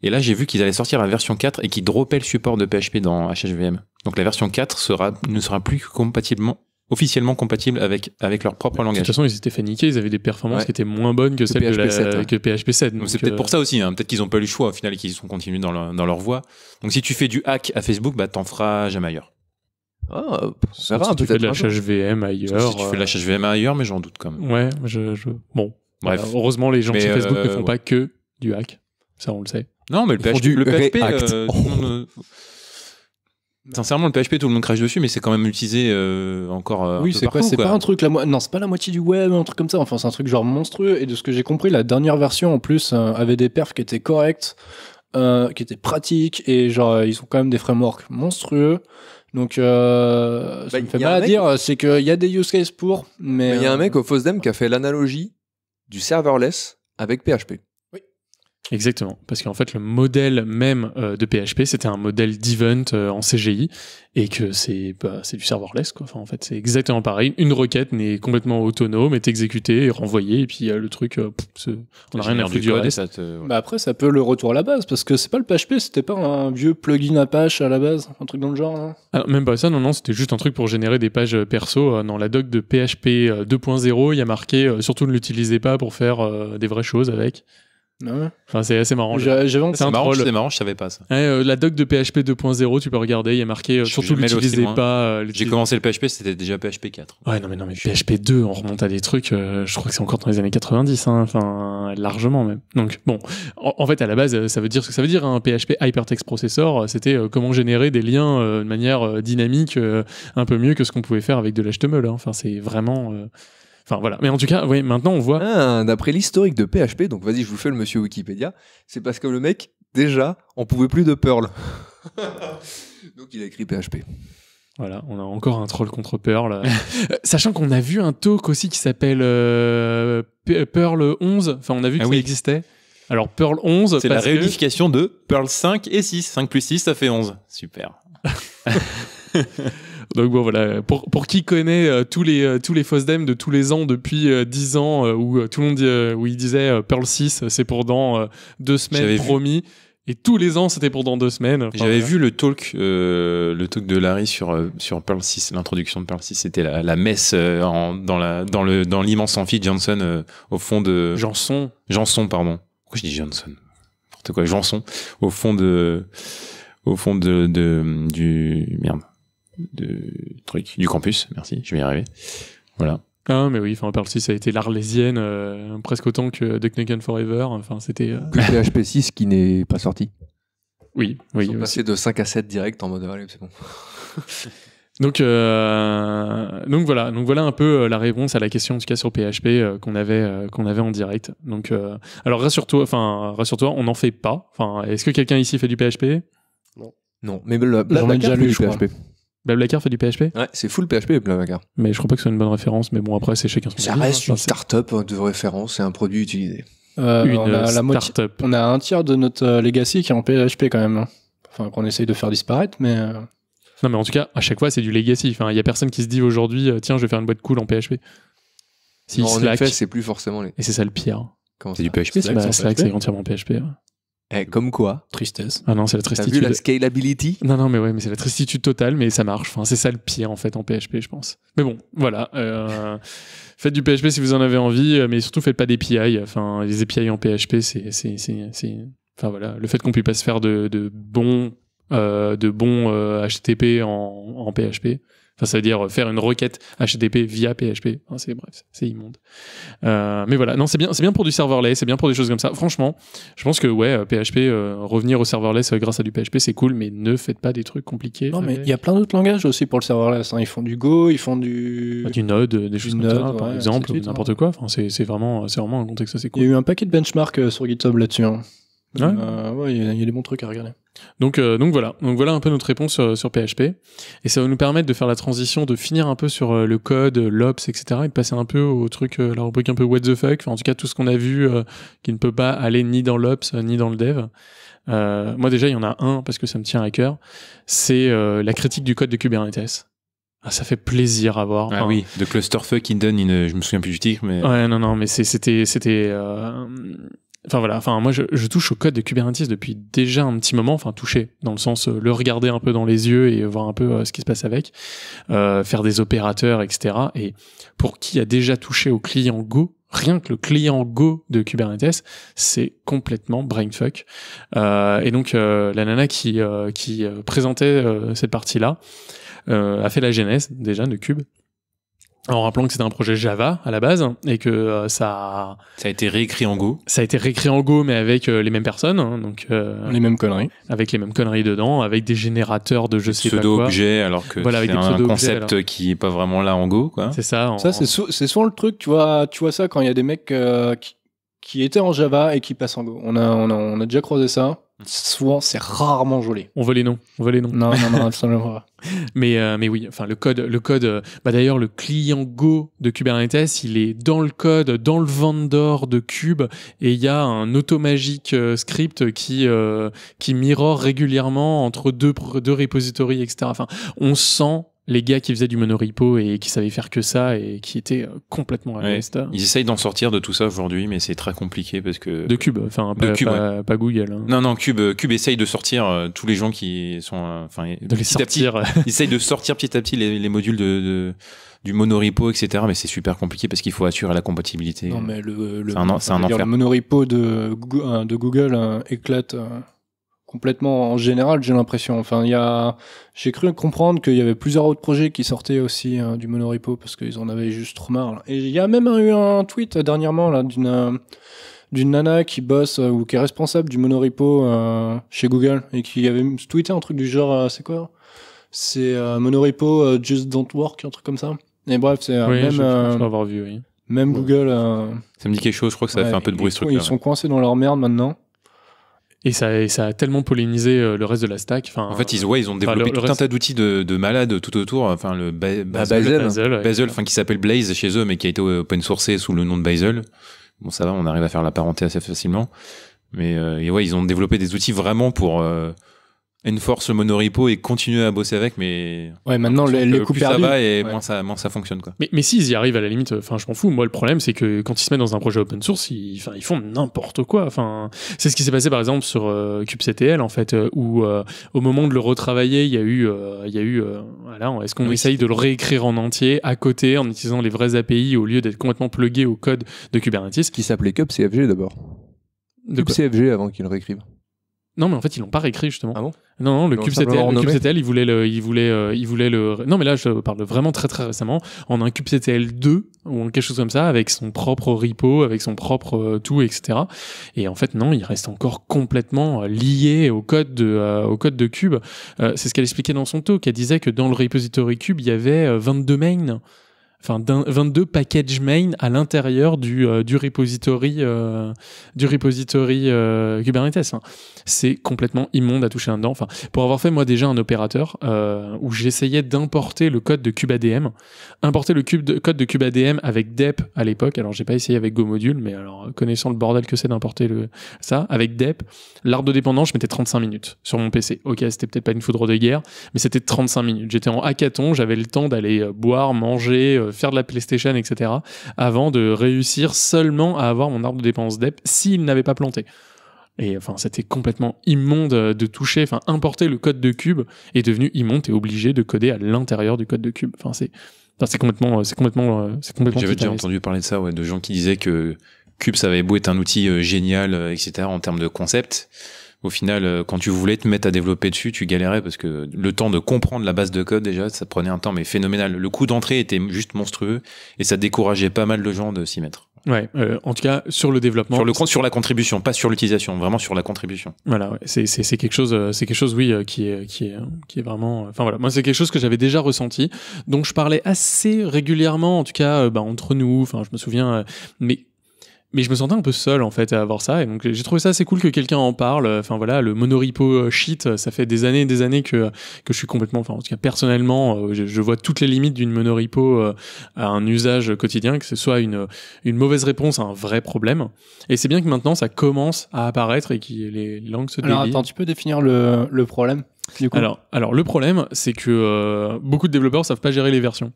Et là, j'ai vu qu'ils allaient sortir la version 4 et qu'ils droppaient le support de PHP dans HHVM. Donc la version 4 ne sera plus compatiblement, officiellement compatibles avec, avec leur propre langage. De toute façon, ils étaient niquer, ils avaient des performances qui étaient moins bonnes que, celles PHP de 7, hein. que PHP 7. Donc c'est peut-être euh, pour ça aussi, hein. peut-être qu'ils n'ont pas eu le choix au final et qu'ils sont continués dans leur, dans leur voie. Donc si tu fais du hack à Facebook, bah t'en feras jamais ailleurs. Ah, ça va, si tu fais de VM ailleurs. Si tu fais de VM ailleurs, mais j'en doute quand même. Ouais, je, je... bon. Bah, Bref. heureusement, les gens sur Facebook ne euh, font pas que du hack. Ça, on le sait. Non, mais le PHP, le PHP, bah. Sincèrement, le PHP, tout le monde crache dessus, mais c'est quand même utilisé euh, encore. Euh, oui, c'est quoi C'est pas un truc, la non, c'est pas la moitié du web, un truc comme ça. Enfin, c'est un truc genre monstrueux. Et de ce que j'ai compris, la dernière version en plus euh, avait des perfs qui étaient corrects, qui étaient pratiques, et genre ils ont quand même des frameworks monstrueux. Donc, ça bah, me fait mal à dire, c'est qu'il y a des use cases pour, mais. Il bah, y a un mec au FOSDEM qui a fait l'analogie du serverless avec PHP. Exactement, parce qu'en fait le modèle même euh, de PHP c'était un modèle d'event euh, en CGI et que c'est bah, c'est du serverless quoi. Enfin en fait c'est exactement pareil. Une requête n'est complètement autonome, est exécutée, est renvoyée et puis euh, le truc on a rien à faire du Ça bah après ça peut le retour à la base parce que c'est pas le PHP, c'était pas un vieux plugin Apache à la base, un truc dans le genre. Ah, même pas ça, non non, c'était juste un truc pour générer des pages perso. Dans la doc de PHP 2.0 il y a marqué surtout ne l'utilisez pas pour faire des vraies choses avec. Ah enfin, c'est assez marrant. J'avais envie C'est marrant, je savais pas ça. Eh, euh, la doc de PHP 2.0, tu peux regarder, il y a marqué euh, surtout l'utilisez pas. Euh, J'ai commencé le PHP, c'était déjà PHP 4. Ouais, non mais non mais PHP 2, on remonte à des trucs. Euh, je crois que c'est encore dans les années 90, hein, enfin largement même. Donc bon, en, fait à la base, ça veut dire ce que ça veut dire. Un hein, PHP Hypertext Processor, c'était comment générer des liens de manière dynamique, un peu mieux que ce qu'on pouvait faire avec de l'HTML. Hein. Enfin, c'est vraiment Enfin voilà. Mais en tout cas, oui, maintenant on voit. Ah, d'après l'historique de PHP, donc vas-y, je vous fais le monsieur Wikipédia, c'est parce que le mec, déjà, on pouvait plus de Perl. donc il a écrit PHP. Voilà, on a encore un troll contre Perl. Euh, sachant qu'on a vu un talk aussi qui s'appelle euh, Perl 11. Enfin, on a vu ah qu'il existait. Alors, Perl 11. C'est la réunification de Perl 5 et 6. 5 plus 6, ça fait 11. Super. Donc bon voilà, pour, pour qui connaît euh, tous les euh, tous les FOSDEM de tous les ans depuis 10 euh, ans où tout le monde où il disait Pearl 6 c'est pour dans deux semaines promis. Et tous les ans, c'était pour dans deux semaines. J'avais vu le talk, le talk de Larry sur sur Pearl 6, l'introduction de Pearl 6. C'était la, la, messe dans la dans le dans l'immense amphi Johnson au fond de Janson. Janson, pardon. Pourquoi je dis Johnson N'importe quoi. Janson au fond de au fond de, de du merde de truc du campus. Merci, je vais y arriver. Voilà. Ah, mais oui, enfin, si ça a été l'Arlésienne euh, presque autant que The and Forever. Enfin, c'était. PHP euh, 6 qui n'est pas sorti. Oui, oui. Ils de 5 à 7 direct en mode allez, c'est bon. donc, euh, donc voilà, donc voilà un peu la réponse à la question en tout cas sur PHP qu'on avait qu'on avait en direct. Donc, alors rassure-toi, enfin rassure-toi, on n'en fait pas. Enfin, est-ce que quelqu'un ici fait du PHP Non. Non, mais j'en ai déjà lu, du PHP. Blablacar fait du PHP Ouais, c'est full PHP Blablacar. Mais je crois pas que c'est une bonne référence, mais bon, après, c'est chacun son Ça reste hein. une startup hein, de référence, et un produit utilisé. Euh, une on on a un tiers de notre euh, legacy qui est en PHP quand même. Hein. Enfin, qu'on essaye de faire disparaître, mais. Euh, non, mais en tout cas, à chaque fois, c'est du legacy. Enfin, il y a personne qui se dit aujourd'hui, tiens, je vais faire une boîte cool en PHP. Si en Slack, effet, c'est plus forcément les. Et c'est ça le pire. C'est du PHP, Slack, c'est entièrement PHP. Eh, comme quoi Tristesse. Ah non, c'est la tristitude. T'as vu la scalability Non, non, mais ouais, mais c'est la tristitude totale, mais ça marche. Enfin, c'est ça le pire en fait en PHP, je pense. Mais bon, voilà. Euh, faites du PHP si vous en avez envie, euh, mais surtout faites pas d'API. Enfin, les API en PHP, c'est, enfin voilà, le fait qu'on puisse pas se faire de, bons, de bons HTTP euh, en, en PHP, Enfin, ça veut dire faire une requête HTTP via PHP. c'est bref, c'est immonde. Euh, mais voilà, non, c'est bien, c'est bien pour du serverless, c'est bien pour des choses comme ça. Franchement, je pense que ouais, PHP, euh, euh, revenir au serverless grâce à du PHP, c'est cool, mais ne faites pas des trucs compliqués. Non, mais il y a plein d'autres langages aussi pour le serverless. Hein. Ils font du Go, ils font du bah, du Node, des choses comme ça, par exemple, n'importe hein. quoi. Enfin, c'est vraiment, c'est vraiment un contexte assez cool. Il y a eu un paquet de benchmarks sur GitHub là-dessus. Hein. Ouais. il y, a des bons trucs à regarder. Euh, donc, voilà, donc voilà un peu notre réponse euh, sur PHP, et ça va nous permettre de faire la transition, de finir un peu sur euh, le code, l'ops, etc., et de passer un peu au truc, la rubrique un peu what the fuck, enfin en tout cas tout ce qu'on a vu qui ne peut pas aller ni dans l'ops ni dans le dev. moi déjà il y en a un parce que ça me tient à cœur, c'est la critique du code de Kubernetes. Ah, ça fait plaisir à voir. Ah oui, de Clusterfuck, donne une... je me souviens plus du titre, mais. Ouais, non, non, mais c'était, Enfin voilà, enfin moi je, touche au code de Kubernetes depuis déjà un petit moment, enfin toucher dans le sens euh, le regarder un peu dans les yeux et voir un peu euh, ce qui se passe avec, euh, faire des opérateurs, etc. Et pour qui a déjà touché au client Go, rien que le client Go de Kubernetes, c'est complètement brainfuck. et donc la nana qui qui présentait cette partie là a fait la genèse déjà de Cube en rappelant que c'était un projet Java à la base et que euh, ça a... ça a été réécrit en Go. Ça a été réécrit en Go mais avec euh, les mêmes personnes hein, donc euh, les mêmes conneries. Avec les mêmes conneries dedans, avec des générateurs de je sais pas quoi. objets alors que voilà, c'est un concept qui est pas vraiment là en Go quoi. C'est ça. Ça c'est souvent le truc, tu vois, tu vois ça quand il y a des mecs qui, étaient en Java et qui passent en Go. On a on a, on a déjà croisé ça souvent c'est rarement gelé. On veut les noms, on veut les noms. Non, non, non, absolument pas. mais, euh, mais oui, enfin le code, le code. Euh, bah d'ailleurs le client Go de Kubernetes, il est dans le code, dans le vendor de Cube, et il y a un automagique euh, script qui qui mirror régulièrement entre deux deux repositories, etc. Enfin, on sent les gars qui faisaient du monorepo et qui savaient faire que ça et qui étaient euh, complètement à ouais. Ils essayent d'en sortir de tout ça aujourd'hui, mais c'est très compliqué parce que. De Cube, enfin, pas, Google. Hein. Non, non, Cube, Cube essaye de sortir euh, tous les gens qui sont. Euh, enfin, de les sortir. ils de sortir petit à petit les, modules de, du monorepo, etc. Mais c'est super compliqué parce qu'il faut assurer la compatibilité. Non, mais le, le, monorepo de, de Google hein, éclate complètement en général, j'ai l'impression. Enfin, il y a, j'ai cru comprendre qu'il y avait plusieurs autres projets qui sortaient aussi hein, du monorepo parce qu'ils en avaient juste trop marre. Et il y a même eu un tweet euh, dernièrement là d'une euh, d'une nana qui bosse euh, ou qui est responsable du monorepo chez Google et qui avait tweeté un truc du genre, c'est quoi C'est monorepo just don't work, un truc comme ça. Et bref, c'est même. Même Google. Ça me dit quelque chose. Je crois que ça fait un peu de bruit ce truc Ils sont coincés dans leur merde maintenant. Et ça, et ça, a tellement pollinisé euh, le reste de la stack. Enfin, en fait, ils, ont développé tout un tas d'outils de, malades tout autour. Enfin, le enfin, qui s'appelle Blaze chez eux, mais qui a été euh, open sourcé sous le nom de Bazel. Bon, ça va, on arrive à faire la parenté assez facilement. Mais euh, ouais, ils ont développé des outils vraiment pour une force monoripo et continuer à bosser avec, mais. Ouais, maintenant, le, coup coups plus ça va et moins, ça, ça, fonctionne, quoi. Mais, mais s'ils y arrivent à la limite, enfin, je m'en fous. Moi, le problème, c'est que quand ils se mettent dans un projet open source, ils, font n'importe quoi. Enfin, c'est ce qui s'est passé, par exemple, sur kubectl, euh, en fait, euh, où euh, au moment de le retravailler, il y a eu. il y a eu voilà, est-ce qu'on essaye de le réécrire en entier, à côté, en utilisant les vraies API, au lieu d'être complètement plugué au code de Kubernetes Qui s'appelait KubeCFG d'abord. De avant qu'ils le réécrivent. Non, mais en fait, ils l'ont pas réécrit justement. Ah bon non, non, le Cube le Cube il voulait le, il voulait, euh, il voulait le. Non, mais là, je parle vraiment très très récemment en un Cube 2 ou quelque chose comme ça, avec son propre repo, avec son propre euh, tout, etc. Et en fait, non, il reste encore complètement euh, lié au code de, au code de Cube. c'est ce qu'elle expliquait dans son talk. Elle disait que dans le repository Cube, il y avait 22 mains enfin 22 package main à l'intérieur du, euh, du repository euh, du repository euh, Kubernetes. Hein. c'est complètement immonde à toucher un dedans Enfin, pour avoir fait moi déjà un opérateur où j'essayais d'importer le code de kubadm, importer le cube de, code de kubadm avec DEP à l'époque. Alors j'ai pas essayé avec GoModule, mais alors connaissant le bordel que c'est d'importer le ça avec DEP, l'arbre de dépendance, je mettais 35 minutes sur mon PC. Ok, c'était peut-être pas une foudre de guerre, mais c'était 35 minutes. J'étais en hackathon, j'avais le temps d'aller boire, manger faire de la PlayStation, etc., avant de réussir seulement à avoir mon arbre de dépenses DEP s'il n'avait pas planté. Et enfin, c'était complètement immonde euh, de toucher, enfin, importer le code de cube est devenu immonde, et obligé de coder à l'intérieur du code de cube. Enfin, c'est, c'est complètement, euh, c'est complètement, euh, c'est J'avais déjà entendu parler de ça, ouais, de gens qui disaient que Cube, ça avait beau être un outil génial, etc., en termes de concept au final, euh, quand tu voulais te mettre à développer dessus, tu galérais parce que le temps de comprendre la base de code, déjà, ça prenait un temps, mais phénoménal. Le coût d'entrée était juste monstrueux et ça décourageait pas mal de gens de s'y mettre. Ouais, euh, en tout cas sur le développement. Sur le compte, sur la contribution, pas sur l'utilisation, vraiment sur la contribution. Voilà, c'est c'est quelque chose, euh, c'est quelque chose, oui, qui est qui est qui est vraiment. Enfin voilà, moi c'est quelque chose que j'avais déjà ressenti, donc je parlais assez régulièrement, en tout cas, bah, entre nous. Enfin, je me souviens, mais mais je me sentais un peu seul en fait à avoir ça et donc j'ai trouvé ça assez cool que quelqu'un en parle enfin voilà le monorepo euh, shit ça fait des années et des années que que je suis complètement enfin en tout cas personnellement euh, je, vois toutes les limites d'une monorepo euh, à un usage quotidien que ce soit une une mauvaise réponse à un vrai problème et c'est bien que maintenant ça commence à apparaître et que les langues se délient. Alors attends, tu peux définir le le problème alors, alors, le problème, c'est que beaucoup de développeurs savent pas gérer les versions.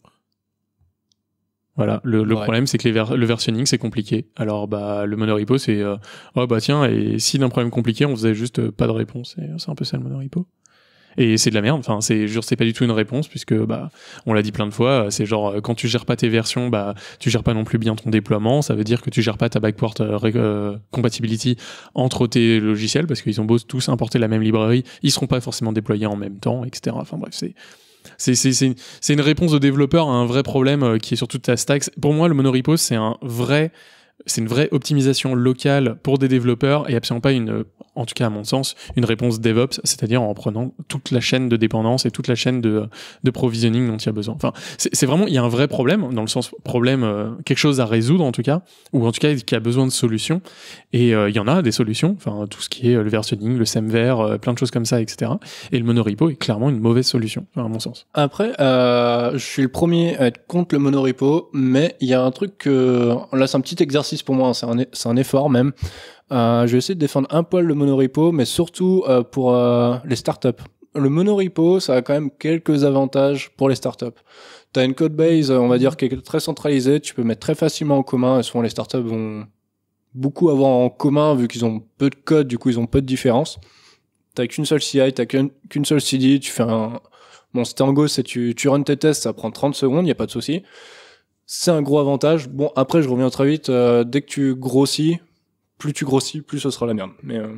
Voilà, le, problème c'est que les le versionning c'est compliqué. Alors bah le monorepo c'est euh, oh bah tiens et si d'un problème compliqué on faisait juste euh, pas de réponse, c'est un peu ça le monorepo. Et c'est de la merde, enfin c'est jure c'est pas du tout une réponse puisque bah on l'a dit plein de fois, euh, c'est genre quand tu gères pas tes versions, bah tu gères pas non plus bien ton déploiement, ça veut dire que tu gères pas ta backport compatibility entre tes logiciels parce qu'ils ont beau tous importer la même librairie, ils seront pas forcément déployés en même temps, etc. Enfin bref c'est c'est une, réponse de développeur à un vrai problème euh, qui est sur toute ta stack. Pour moi, le monorepos, c'est un vrai c'est une vraie optimisation locale pour des développeurs et absolument pas une, en tout cas à mon sens, une réponse DevOps, c'est-à-dire en prenant toute la chaîne de dépendance et toute la chaîne de, provisioning dont il y a besoin. Enfin, c'est vraiment, il y a un vrai problème, dans le sens problème, euh, quelque chose à résoudre en tout cas, ou en tout cas qui a besoin de solutions. Et euh, il y en a des solutions, enfin tout ce qui est euh, le versioning, le SEMVer, plein de choses comme ça, etc. Et le monorepo est clairement une mauvaise solution, à mon sens. Après, je suis le premier à être contre le monorepo, mais il y a un truc que, là c'est un petit exercice pour moi, hein, c'est un, effort même. Euh, je vais essayer de défendre un poil le monorepo, mais surtout euh, pour euh, les startups. Le monorepo, ça a quand même quelques avantages pour les startups. Tu as une code base, on va dire, qui est très centralisée, tu peux mettre très facilement en commun, et souvent les startups vont beaucoup avoir en commun, vu qu'ils ont peu de code, du coup ils ont peu de différence. T'as qu'une seule CI, t'as qu'une seule CD, tu fais un... Bon, si en Go, c'est tu, tu runs tes tests, ça prend 30 secondes, il n'y a pas de souci c'est un gros avantage. Bon, après, je reviens très vite. Euh, dès que tu grossis, plus tu grossis, plus ce sera la merde. Mais euh,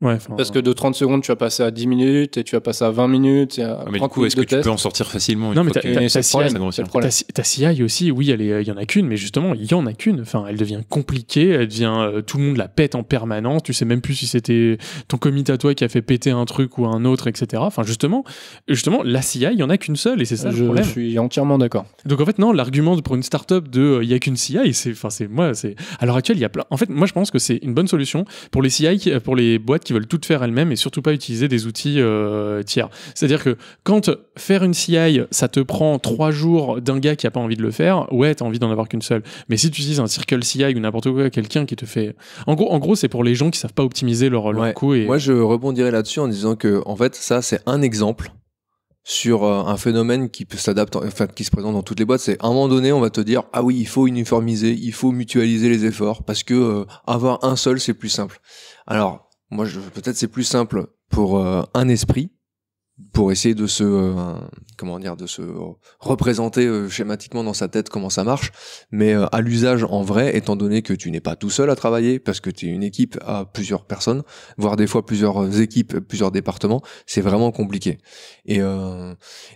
parce que euh, de 30 secondes, tu vas passer à 10 minutes et tu vas passer à 20 minutes. Ah, mais du coup, est-ce que tu peux en sortir facilement Non, mais ta CI aussi, oui, il y en a qu'une, mais justement, il y en a qu'une. Enfin, elle devient compliquée, elle devient. Euh, tout le monde la pète en permanence, tu sais même plus si c'était ton comité à toi qui a fait péter un truc ou un autre, etc. Enfin, justement, justement la CI, il y en a qu'une seule et c'est ça je, le problème. Je suis entièrement d'accord. Donc en fait, non, l'argument pour une startup de euh, il n'y y a qu'une CI, c'est. c'est moi, c'est. À l'heure actuelle, il y a plein. En fait, moi, je pense que c'est une bonne solution pour les CI, pour les boîtes qui veulent tout faire elles-mêmes et surtout pas utiliser des outils euh, tiers. C'est-à-dire que quand faire une CI, ça te prend trois jours d'un gars qui a pas envie de le faire, ouais, t'as envie d'en avoir qu'une seule. Mais si tu utilises un Circle CI ou n'importe quoi, quelqu'un qui te fait. En gros, en gros, c'est pour les gens qui savent pas optimiser leur, leur coût. Et... Moi, je rebondirais là-dessus en disant que, en fait, ça, c'est un exemple sur euh, un phénomène qui s'adapte, enfin, qui se présente dans toutes les boîtes, c'est à un moment donné, on va te dire, ah oui, il faut uniformiser, il faut mutualiser les efforts, parce que euh, avoir un seul, c'est plus simple. Alors, moi, je, peut-être c'est plus simple pour euh, un esprit, pour essayer de se, euh, comment dire, de se représenter euh, schématiquement dans sa tête comment ça marche, mais à l'usage en vrai, étant donné que tu n'es pas tout seul à travailler, parce que tu es une équipe à plusieurs personnes, voire des fois plusieurs équipes, plusieurs départements, c'est vraiment compliqué. Et,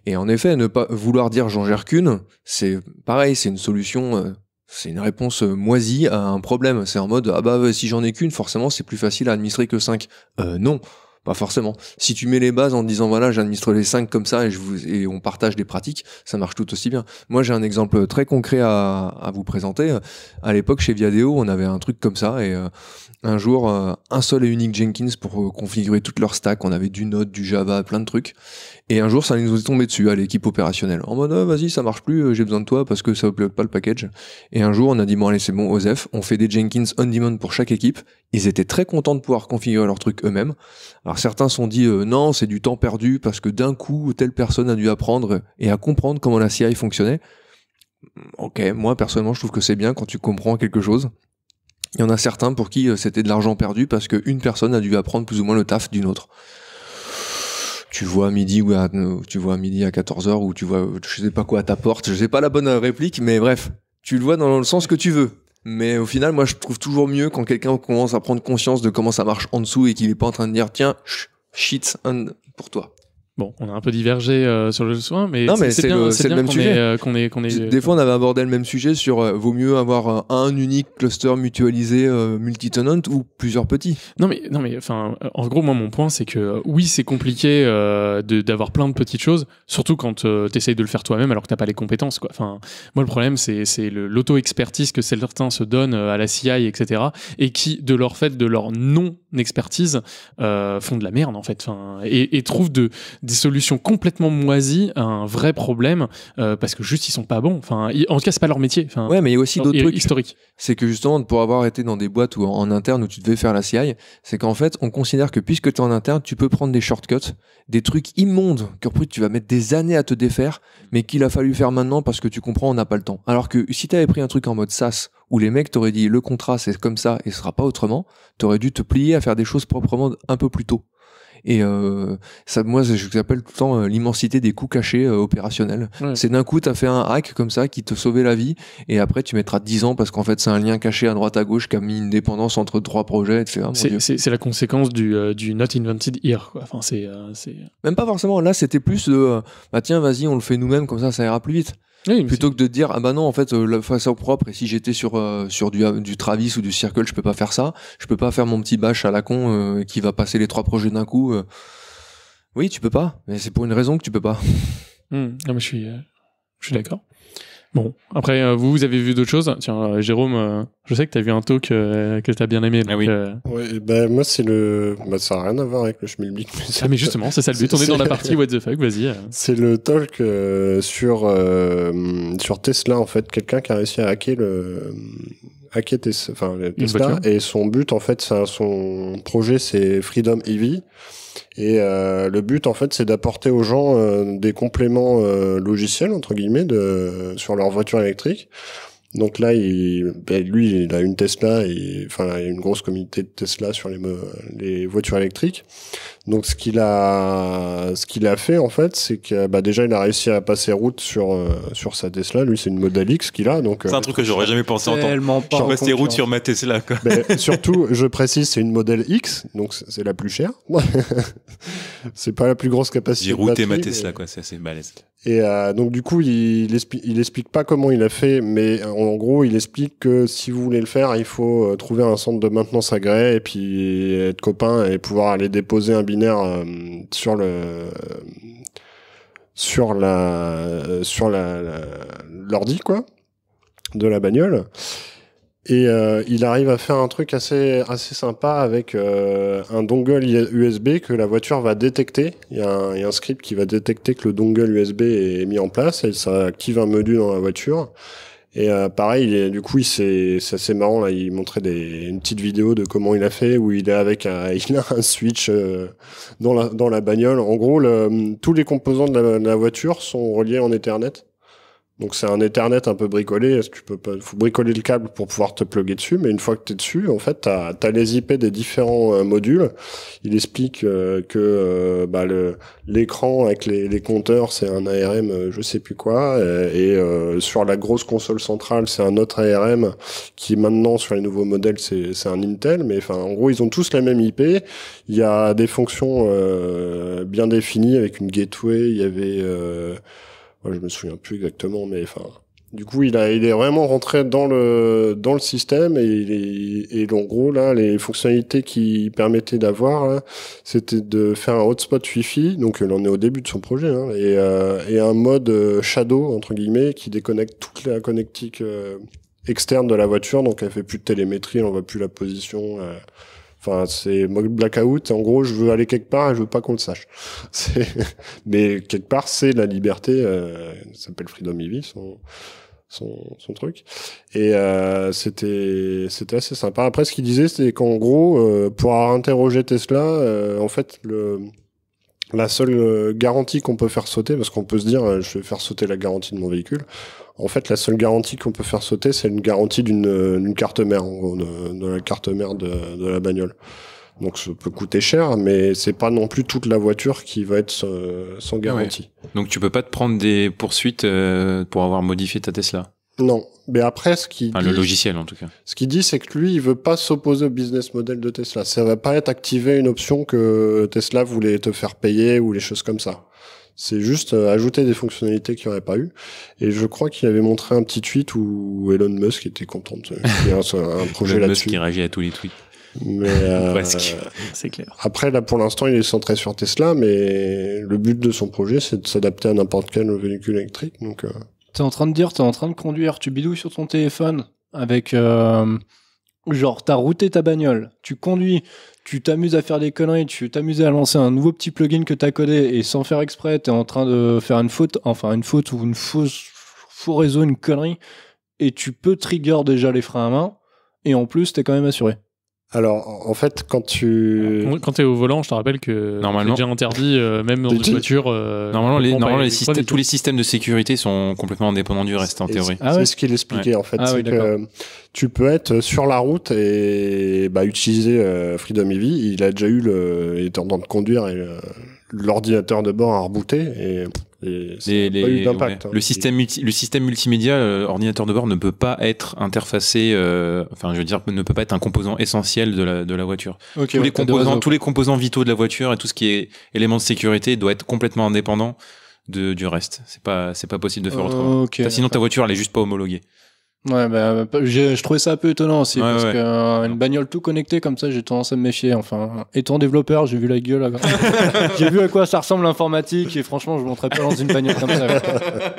et en effet, ne pas vouloir dire j'en gère qu'une, c'est pareil, c'est une solution c'est une réponse euh, moisie à un problème. C'est en mode ah bah euh, si j'en ai qu'une, forcément c'est plus facile à administrer que 5. Euh, non, pas forcément. Si tu mets les bases en disant voilà j'administre les 5 comme ça et, je vous, et on partage des pratiques, ça marche tout aussi bien. Moi j'ai un exemple très concret à, vous présenter. À l'époque chez Viadeo on avait un truc comme ça et euh, un jour euh, un seul et unique Jenkins pour euh, configurer toute leur stack. On avait du Node, du Java, plein de trucs. Et un jour, ça nous est tombé dessus à l'équipe opérationnelle. En mode, ah, vas-y, ça marche plus, euh, j'ai besoin de toi parce que ça upload pas le package. Et un jour, on a dit, bon, allez, c'est bon, OSEF, on fait des Jenkins on-demand pour chaque équipe. Ils étaient très contents de pouvoir configurer leurs trucs eux-mêmes. Alors certains sont dit, non, c'est du temps perdu parce que d'un coup, telle personne a dû apprendre et à comprendre comment la CI fonctionnait. Ok, moi personnellement je trouve que c'est bien quand tu comprends quelque chose il y en a certains pour qui euh, c'était de l'argent perdu parce qu'une personne a dû apprendre plus ou moins le taf d'une autre. Tu vois à midi ou euh, tu vois à midi à 14h ou tu vois euh, je sais pas quoi à ta porte, je sais pas la bonne réplique, mais bref, tu le vois dans le sens que tu veux. Mais au final, moi je trouve toujours mieux quand quelqu'un commence à prendre conscience de comment ça marche en dessous et qu'il est pas en train de dire tiens, shit, pour toi. Bon, on a un peu divergé euh, sur le soin, mais, c'est, bien, le, c'est même qu'on sujet. Euh, qu'on Des fois, on avait abordé le même sujet sur euh, vaut mieux avoir un unique cluster mutualisé multi-tenant ou plusieurs petits. Non, mais non, mais en gros, moi, mon point, c'est que oui, c'est compliqué de, d'avoir plein de petites choses, surtout quand tu essayes de le faire toi-même alors que t'as pas les compétences, quoi. Enfin, moi, le problème, c'est l'auto-expertise que certains se donnent à la CI, etc., et qui, de leur fait, de leur non-expertise, font de la merde en fait, et, et trouvent de des solutions complètement moisies à un vrai problème euh, parce que juste ils sont pas bons. Enfin, en tout cas, c'est pas leur métier. ouais, mais il y a aussi d'autres trucs historiques. C'est que justement, pour avoir été dans des boîtes ou en, interne où tu devais faire la CI, c'est qu'en fait, on considère que puisque tu es en interne, tu peux prendre des shortcuts, des trucs immondes plus tu vas mettre des années à te défaire, mais qu'il a fallu faire maintenant parce que tu comprends, on n'a pas le temps. Alors que si tu avais pris un truc en mode sas où les mecs t'auraient dit le contrat c'est comme ça et ce sera pas autrement, t'aurais dû te plier à faire des choses proprement un peu plus tôt. Et euh, ça, moi, je l'appelle tout le temps euh, l'immensité des coûts cachés euh, opérationnels. C'est d'un coup, tu as fait un hack comme ça qui te sauvait la vie, et après, tu mettras 10 ans parce qu'en fait, c'est un lien caché à droite à gauche qui a mis une dépendance entre trois projets, ah, C'est la conséquence du, euh, du not invented here. Quoi. Enfin, c'est Même pas forcément. Là, c'était plus de bah tiens, vas-y, on le fait nous-mêmes, comme ça, ça ira plus vite plutôt que de dire ah bah non en fait euh, la façon propre et si j'étais sur euh, sur du euh, du Travis ou du Circle je peux pas faire ça je peux pas faire mon petit bâche à la con qui va passer les trois projets d'un coup oui tu peux pas mais c'est pour une raison que tu peux pas hmm. ah, mais je suis je suis d'accord Bon, après, euh, vous, vous avez vu d'autres choses. Tiens, euh, Jérôme, euh, je sais que tu as vu un talk que tu as bien aimé. ah oui. Ben, moi, c'est le. Bah, ça n'a rien à voir avec le schmilblick. Mais ah, mais justement, c'est ça le but. On est, dans la partie What the fuck, vas-y. C'est le talk sur, sur Tesla, en fait. Quelqu'un qui a réussi à hacker le. Hacker Tesla, Tesla et son but en fait, son projet c'est Freedom EV et euh, le but, en fait, c'est d'apporter aux gens euh, des compléments euh, logiciels, entre guillemets, sur leur voiture électrique donc là, il, ben, lui, il a une Tesla et enfin une grosse communauté de Tesla sur les, les voitures électriques. Donc ce qu'il a, ce qu'il a fait en fait, c'est que bah, déjà il a réussi à passer route sur euh, sur sa Tesla. Lui, c'est une Model X qu'il a. Donc c'est un truc que j'aurais jamais pensé entendre. Je passer route sur ma Tesla. Quoi. Ben, surtout, je précise, c'est une Model X, donc c'est la plus chère. c'est pas la plus grosse capacité. J'ai routé ma Tesla, quoi. C'est assez balèze. Et euh, donc du coup, il, il, explique, pas comment il a fait, mais euh, en gros, il explique que si vous voulez le faire, il faut euh, trouver un centre de maintenance agréé et puis être copain et pouvoir aller déposer un binaire euh, sur le euh, sur la sur l'ordi quoi de la bagnole. Et il arrive à faire un truc assez, assez sympa avec un dongle USB que la voiture va détecter. Il y, a un, script qui va détecter que le dongle USB est mis en place et ça active un menu dans la voiture. Et euh, pareil, du coup, c'est assez marrant là. Il montrait des, une petite vidéo de comment il a fait, où il est avec un, a un switch euh, dans la dans la bagnole. En gros, tous les composants de la, voiture sont reliés en Ethernet. Donc c'est un Ethernet un peu bricolé. Tu peux faut bricoler le câble pour pouvoir te plugger dessus. Mais une fois que tu es dessus, en fait, tu as, les IP des différents euh, modules. Il explique euh, que euh, bah, l'écran avec les, compteurs, c'est un ARM, je sais plus quoi. Et, sur la grosse console centrale, c'est un autre ARM qui maintenant sur les nouveaux modèles, c'est un Intel. Mais enfin, en gros, ils ont tous la même IP. Il y a des fonctions bien définies avec une gateway. Il y avait je je me souviens plus exactement, mais enfin. Du coup, il a, il est vraiment rentré dans le dans le système et, et, et en gros là, les fonctionnalités qui permettait d'avoir, c'était de faire un hotspot Wi-Fi. Donc, il est au début de son projet hein, et, euh, et, un mode euh, shadow entre guillemets qui déconnecte toute la connectique euh, externe de la voiture. Donc, elle fait plus de télémétrie, on voit plus la position. Enfin, c'est blackout. En gros, je veux aller quelque part et je veux pas qu'on le sache. Mais quelque part, c'est la liberté. Euh, ça s'appelle Freedom EV, son, son, son truc. Et euh, c'était c'était assez sympa. Après, ce qu'il disait, c'est qu'en gros, euh, pour interroger Tesla, euh, en fait, le la seule garantie qu'on peut faire sauter, parce qu'on peut se dire, je vais faire sauter la garantie de mon véhicule. En fait, la seule garantie qu'on peut faire sauter, c'est une garantie d'une euh, carte mère, de, la carte mère de, la bagnole. Donc ça peut coûter cher, mais c'est pas non plus toute la voiture qui va être sans garantie. Donc tu peux pas te prendre des poursuites euh, pour avoir modifié ta Tesla. Non, mais après ce qui le logiciel en tout cas. Ce qu'il dit, c'est que lui, il veut pas s'opposer au business model de Tesla. Ça va pas être activer une option que Tesla voulait te faire payer ou les choses comme ça. C'est juste euh, ajouter des fonctionnalités qu'il n'y aurait pas eu. Et je crois qu'il avait montré un petit tweet où Elon Musk était content de un, projet là-dessus. Musk qui réagit à tous les tweets. Mais euh, c'est clair. Après, là, pour l'instant, il est centré sur Tesla, mais le but de son projet, c'est de s'adapter à n'importe quel véhicule électrique. Donc, euh. t'es en train de dire, tu es en train de conduire, tu bidouilles sur ton téléphone avec, genre, t'as routé ta bagnole, tu conduis, tu t'amuses à faire des conneries, tu t'amuses à lancer un nouveau petit plugin que t'as codé et sans faire exprès, t'es en train de faire une faute, enfin une faute ou une fausse, faux réseau, une connerie, et tu peux trigger déjà les freins à main, et en plus t'es quand même assuré. Alors, en fait, quand tu. Quand tu es au volant, je te rappelle que. Normalement. C'est déjà interdit, euh, même dans une voiture. Euh, normalement, les, normalement les hein. tous les systèmes de sécurité sont complètement indépendants du reste, en théorie. C'est ah ce qu'il expliquait, en fait. Ah que euh, tu peux être sur la route et bah, utiliser Freedom Heavy. Il a déjà eu le. étant de conduire et l'ordinateur de bord a rebooté et Hein. Le, système le système multimédia, euh, ordinateur de bord, ne peut pas être interfacé, euh, enfin, je veux dire, ne peut pas être un composant essentiel de la, de la voiture. tous, les composants, tous les composants vitaux de la voiture et tout ce qui est élément de sécurité doit être complètement indépendant de, du reste. C'est pas, c'est pas possible de faire autrement. Sinon, ta voiture, elle est juste pas homologuée. Ouais, bah, bah je, trouvais ça un peu étonnant aussi, parce qu'une euh, bagnole tout connectée comme ça, j'ai tendance à me méfier. Enfin, étant développeur, j'ai vu la gueule. j'ai vu à quoi ça ressemble l'informatique, et franchement, je ne pas dans une bagnole comme ça.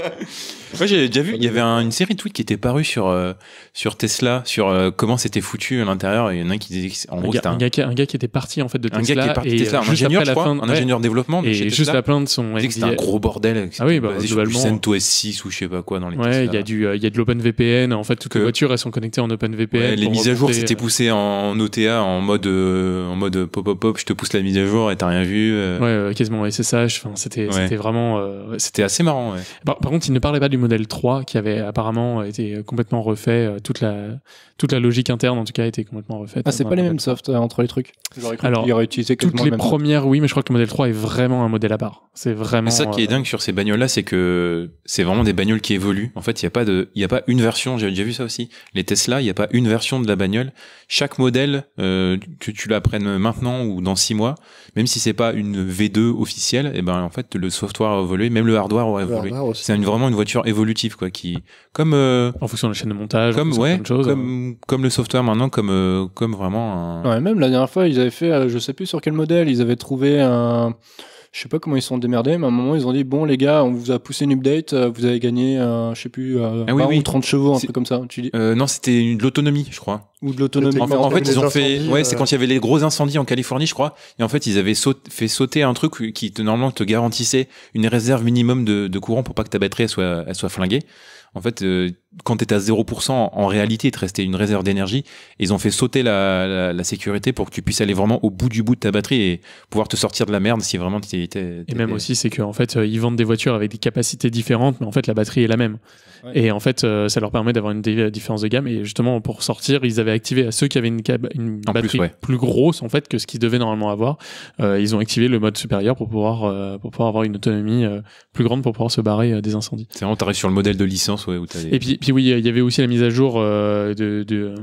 Moi, j'ai déjà vu, il y avait un, une série de tweets qui était parue sur, euh, sur Tesla, sur euh, comment c'était foutu à l'intérieur. Il y en a un qui disait en un gros, gars, un... Un, gars, un... gars, qui était parti en fait de Tesla. Un gars qui est parti et Tesla, euh, un ingénieur, je crois, fin, un ingénieur développement. Et juste la plainte son. C'était un gros bordel. Ah oui, bah, globalement. CentOS 6 ou je sais pas quoi dans les Ouais, il y a du, il y a de l'OpenVPN. En fait, toutes les voitures, elles sont connectées en OpenVPN. les mises à jour, c'était poussé en OTA, en mode, en mode pop, pop, pop, je te pousse la mise à jour et t'as rien vu. Ouais, quasiment SSH. Enfin, c'était vraiment. C'était assez marrant, Par contre, il ne parlait pas du modèle 3 qui avait apparemment été complètement refait. Euh, toute la, toute la logique interne, en tout cas, était complètement refaite. Ah, c'est pas les mêmes softs euh, entre les trucs Alors cru Alors, aurait utilisé toutes les, premières, oui, mais je crois que le modèle 3 est vraiment un modèle à part. C'est vraiment. Mais ah, ça qui est euh, dingue sur ces bagnoles-là, c'est que c'est vraiment des bagnoles qui évoluent. En fait, il n'y a pas de, il y a pas une version. J'ai déjà vu ça aussi. Les Tesla, il n'y a pas une version de la bagnole. Chaque modèle, que tu l'apprennes maintenant ou dans six mois, même si c'est pas une V2 officielle, et eh ben en fait le software a évolué, même le hardware a évolué. C'est vraiment une voiture évolutif quoi qui comme euh, en fonction de la chaîne de montage comme ouais comme, hein. comme le software maintenant comme euh, comme vraiment même la dernière fois ils avaient fait euh, je sais plus sur quel modèle ils avaient trouvé un je sais pas comment ils sont démerdés, mais à un moment ils ont dit bon les gars, on vous a poussé une update, euh, vous avez gagné, euh, je sais plus, 30 euh, ah chevaux, un truc comme ça. Tu non, c'était de l'autonomie, je crois. Ou de l'autonomie. En, fait, ils ont fait, ouais, c'est quand il y avait les gros incendies en Californie, je crois. Et en fait, ils avaient fait sauter un truc qui normalement te garantissait une réserve minimum de, courant pour pas que ta batterie soit, elle soit flinguée. En fait, quand tu à 0%, en réalité, tu resté une réserve d'énergie. Ils ont fait sauter la, sécurité pour que tu puisses aller vraiment au bout du bout de ta batterie et pouvoir te sortir de la merde si vraiment tu étais. Et même aussi, c'est qu'en fait, euh, ils vendent des voitures avec des capacités différentes, mais en fait, la batterie est la même. Et en fait, euh, ça leur permet d'avoir une euh, différence de gamme. Et justement, pour sortir, ils avaient activé à ceux qui avaient une, une batterie plus, grosse, en fait, que ce qu'ils devaient normalement avoir. ils ont activé le mode supérieur pour pouvoir, pour pouvoir avoir une autonomie plus grande pour pouvoir se barrer des incendies. C'est vraiment, t'arrives sur le modèle de licence, ouais, où puis oui, il y avait aussi la mise à jour euh, de, de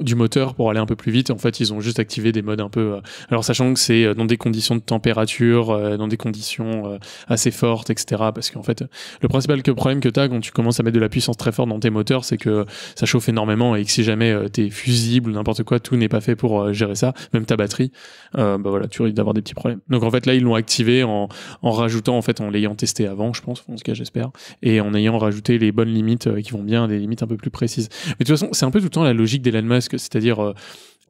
du moteur pour aller un peu plus vite. En fait, ils ont juste activé des modes un peu. Euh, alors, sachant que c'est euh, dans des conditions de température, euh, dans des conditions assez fortes, etc. Parce qu'en fait, le principal que problème que tu as quand tu commences à mettre de la puissance très forte dans tes moteurs, c'est que ça chauffe énormément et que si jamais t'es fusible ou n'importe quoi, tout n'est pas fait pour gérer ça. Même ta batterie, bah voilà, tu risques d'avoir des petits problèmes. Donc en fait, là, ils l'ont activé en, en rajoutant, en fait, en l'ayant testé avant, je pense, en tout cas, j'espère, et en ayant rajouté les bonnes limites qui vont bien, des limites un peu plus précises. Mais de toute façon, c'est un peu tout le temps la logique des c'est-à-dire, euh,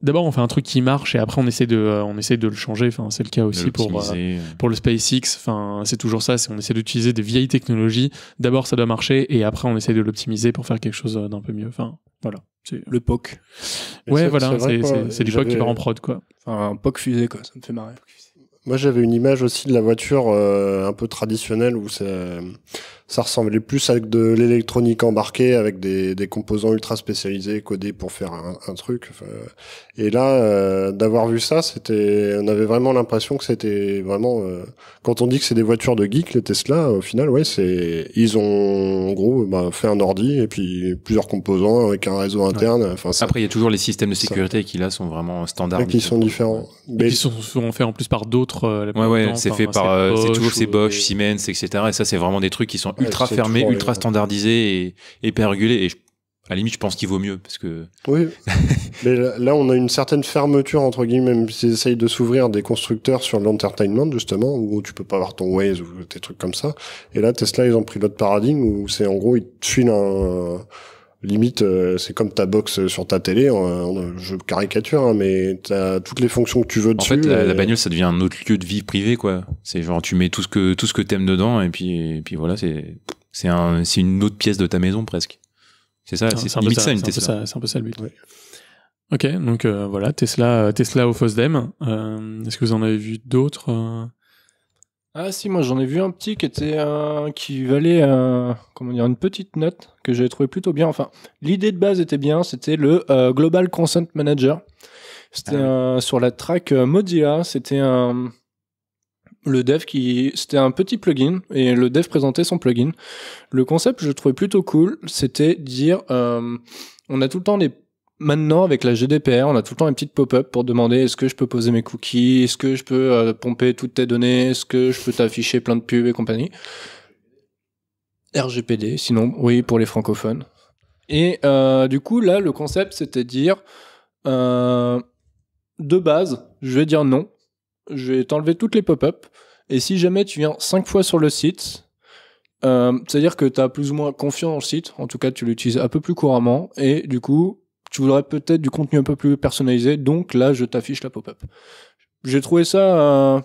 d'abord, on fait un truc qui marche et après, on essaie de, euh, on essaie de le changer. Enfin, c'est le cas aussi pour, euh, pour le SpaceX. Enfin, c'est toujours ça. C'est on essaie d'utiliser des vieilles technologies. D'abord, ça doit marcher et après, on essaie de l'optimiser pour faire quelque chose d'un peu mieux. Enfin, voilà. Le POC. ouais, voilà. C'est du POC qui part en prod, quoi. un POC fusée, quoi. Ça me fait marrer. Moi, j'avais une image aussi de la voiture un peu traditionnelle où c'est ça ressemblait plus à de l'électronique embarquée avec des, des, composants ultra spécialisés codés pour faire un, un truc. Et là, euh, d'avoir vu ça, c'était, on avait vraiment l'impression que c'était vraiment. Euh, quand on dit que c'est des voitures de geek, les Tesla, au final, ouais, c'est ils ont en gros bah, fait un ordi et puis plusieurs composants avec un réseau interne. Enfin, après, il y a toujours les systèmes de sécurité qui là sont vraiment standards. Et qui sont différents. Mais et qui sont faits en plus par d'autres. Euh, ouais, ouais, c'est fait par, c'est toujours ces Bosch, Siemens, etc. Et ça, c'est vraiment des trucs qui sont ultra fermé, ultra euh, standardisé et, et Et à limite, je pense qu'il vaut mieux parce que. Oui. mais là, on a une certaine fermeture entre guillemets, même essayent de s'ouvrir des constructeurs sur l'entertainment justement, où tu peux pas avoir ton Waze ou des trucs comme ça. Et là, Tesla, ils ont pris l'autre paradigme où c'est en gros, ils te filent un Limite, euh, c'est comme ta box sur ta télé, hein, euh, je caricature, mais hein, mais t'as toutes les fonctions que tu veux dessus. En fait, la, bagnole, ça devient un autre lieu de vie privée, quoi. C'est genre, tu mets tout ce que tout ce que t'aimes dedans, et puis, puis voilà, c'est c'est un, une autre pièce de ta maison presque. C'est ça, c'est ça, C'est un peu ça le but. Ok, donc euh, voilà, Tesla, Tesla au FOSDEM. Est-ce que vous en avez vu d'autres ah si, moi j'en ai vu un petit qui était euh, qui valait euh, comment dire une petite note que j'avais trouvé plutôt bien. Enfin, l'idée de base était bien, c'était le euh, Global Consent Manager. C'était ah sur la track euh, Mozilla, c'était un le dev qui c'était un petit plugin et le dev présentait son plugin. Le concept, je trouvais plutôt cool, c'était dire euh, on a tout le temps des Maintenant, avec la GDPR, on a tout le temps une petite pop-up pour demander est-ce que je peux poser mes cookies, est-ce que je peux euh, pomper toutes tes données, est-ce que je peux t'afficher plein de pubs et compagnie. RGPD, sinon, oui, pour les francophones. Et euh, du coup, là, le concept, c'était dire, euh, de base, je vais dire non, je vais t'enlever toutes les pop-up, et si jamais tu viens 5 fois sur le site, c'est-à-dire que tu as plus ou moins confiance dans le site, en tout cas, tu l'utilises un peu plus couramment, et du coup, tu voudrais peut-être du contenu un peu plus personnalisé, donc là, je t'affiche la pop-up. J'ai trouvé ça euh,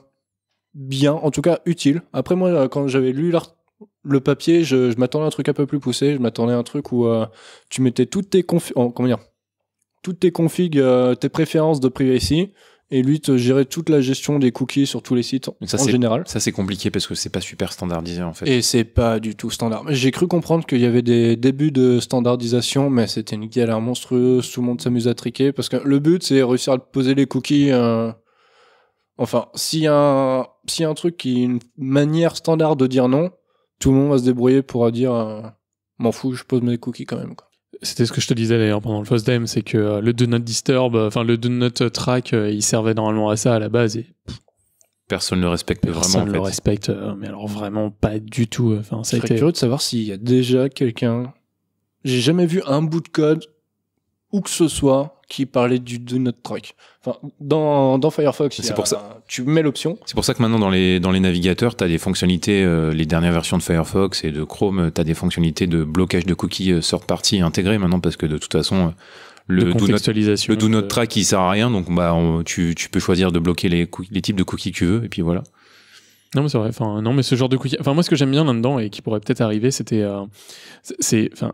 bien, en tout cas utile. Après, moi, euh, quand j'avais lu le papier, je, m'attendais à un truc un peu plus poussé, je m'attendais à un truc où euh, tu mettais toutes tes configs, comment dire, toutes tes configs, tes préférences de privacy, et lui te gérer toute la gestion des cookies sur tous les sites en général. Ça c'est compliqué parce que c'est pas super standardisé en fait. Et c'est pas du tout standard. J'ai cru comprendre qu'il y avait des débuts de standardisation, mais c'était une galère monstrueuse. Tout le monde s'amuse à triquer parce que le but c'est réussir à poser les cookies. Euh, enfin, s'il y a un, si un truc qui est une manière standard de dire non, tout le monde va se débrouiller pour dire euh, m'en fous, je pose mes cookies quand même. Quoi c'était ce que je te disais d'ailleurs pendant le First c'est que euh, le Do Not Disturb, euh, enfin le Do Not Track, euh, il servait normalement à ça à la base et personne ne le respecte vraiment. Personne le respecte, mais alors vraiment pas du tout. Enfin, curieux de savoir s'il y a déjà quelqu'un. J'ai jamais vu un bout de code où que ce soit qui parlait du do not track. Enfin, dans, dans Firefox, c'est pour ça. tu mets l'option. C'est pour ça que maintenant, dans les, dans les navigateurs, tu as des fonctionnalités, euh, les dernières versions de Firefox et de Chrome, tu as des fonctionnalités de blocage de cookies sort euh, partie intégrées maintenant parce que de toute façon, euh, le, do not, track, il sert à rien. Donc, bah, tu, tu peux choisir de bloquer les, les types de cookies que tu veux et puis voilà. Non mais c'est vrai. Enfin non mais ce genre de cookies. Enfin moi ce que j'aime bien là-dedans et qui pourrait peut-être arriver, c'était c'est enfin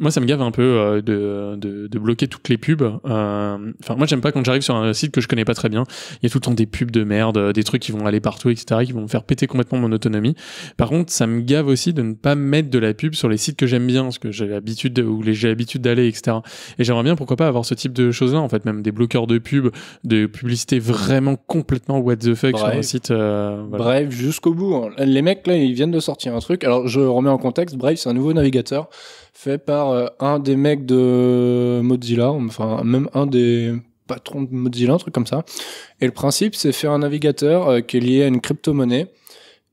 moi, ça me gave un peu euh, de, de, de, bloquer toutes les pubs. Euh, enfin, moi, j'aime pas quand j'arrive sur un site que je connais pas très bien. Il y a tout le temps des pubs de merde, euh, des trucs qui vont aller partout, etc., qui vont me faire péter complètement mon autonomie. Par contre, ça me gave aussi de ne pas mettre de la pub sur les sites que j'aime bien, ce que j'ai l'habitude ou les j'ai l'habitude d'aller, etc. Et j'aimerais bien, pourquoi pas, avoir ce type de choses-là, en fait, même des bloqueurs de pubs, de publicités vraiment complètement what the fuck sur un site. voilà. Bref, jusqu'au bout. Hein. Les mecs là, ils viennent de sortir un truc. Alors, je remets en contexte. Bref, c'est un nouveau navigateur fait par euh, un des mecs de Mozilla, enfin même un des patrons de Mozilla, un truc comme ça. Et le principe, c'est faire un navigateur euh, qui est lié à une crypto-monnaie.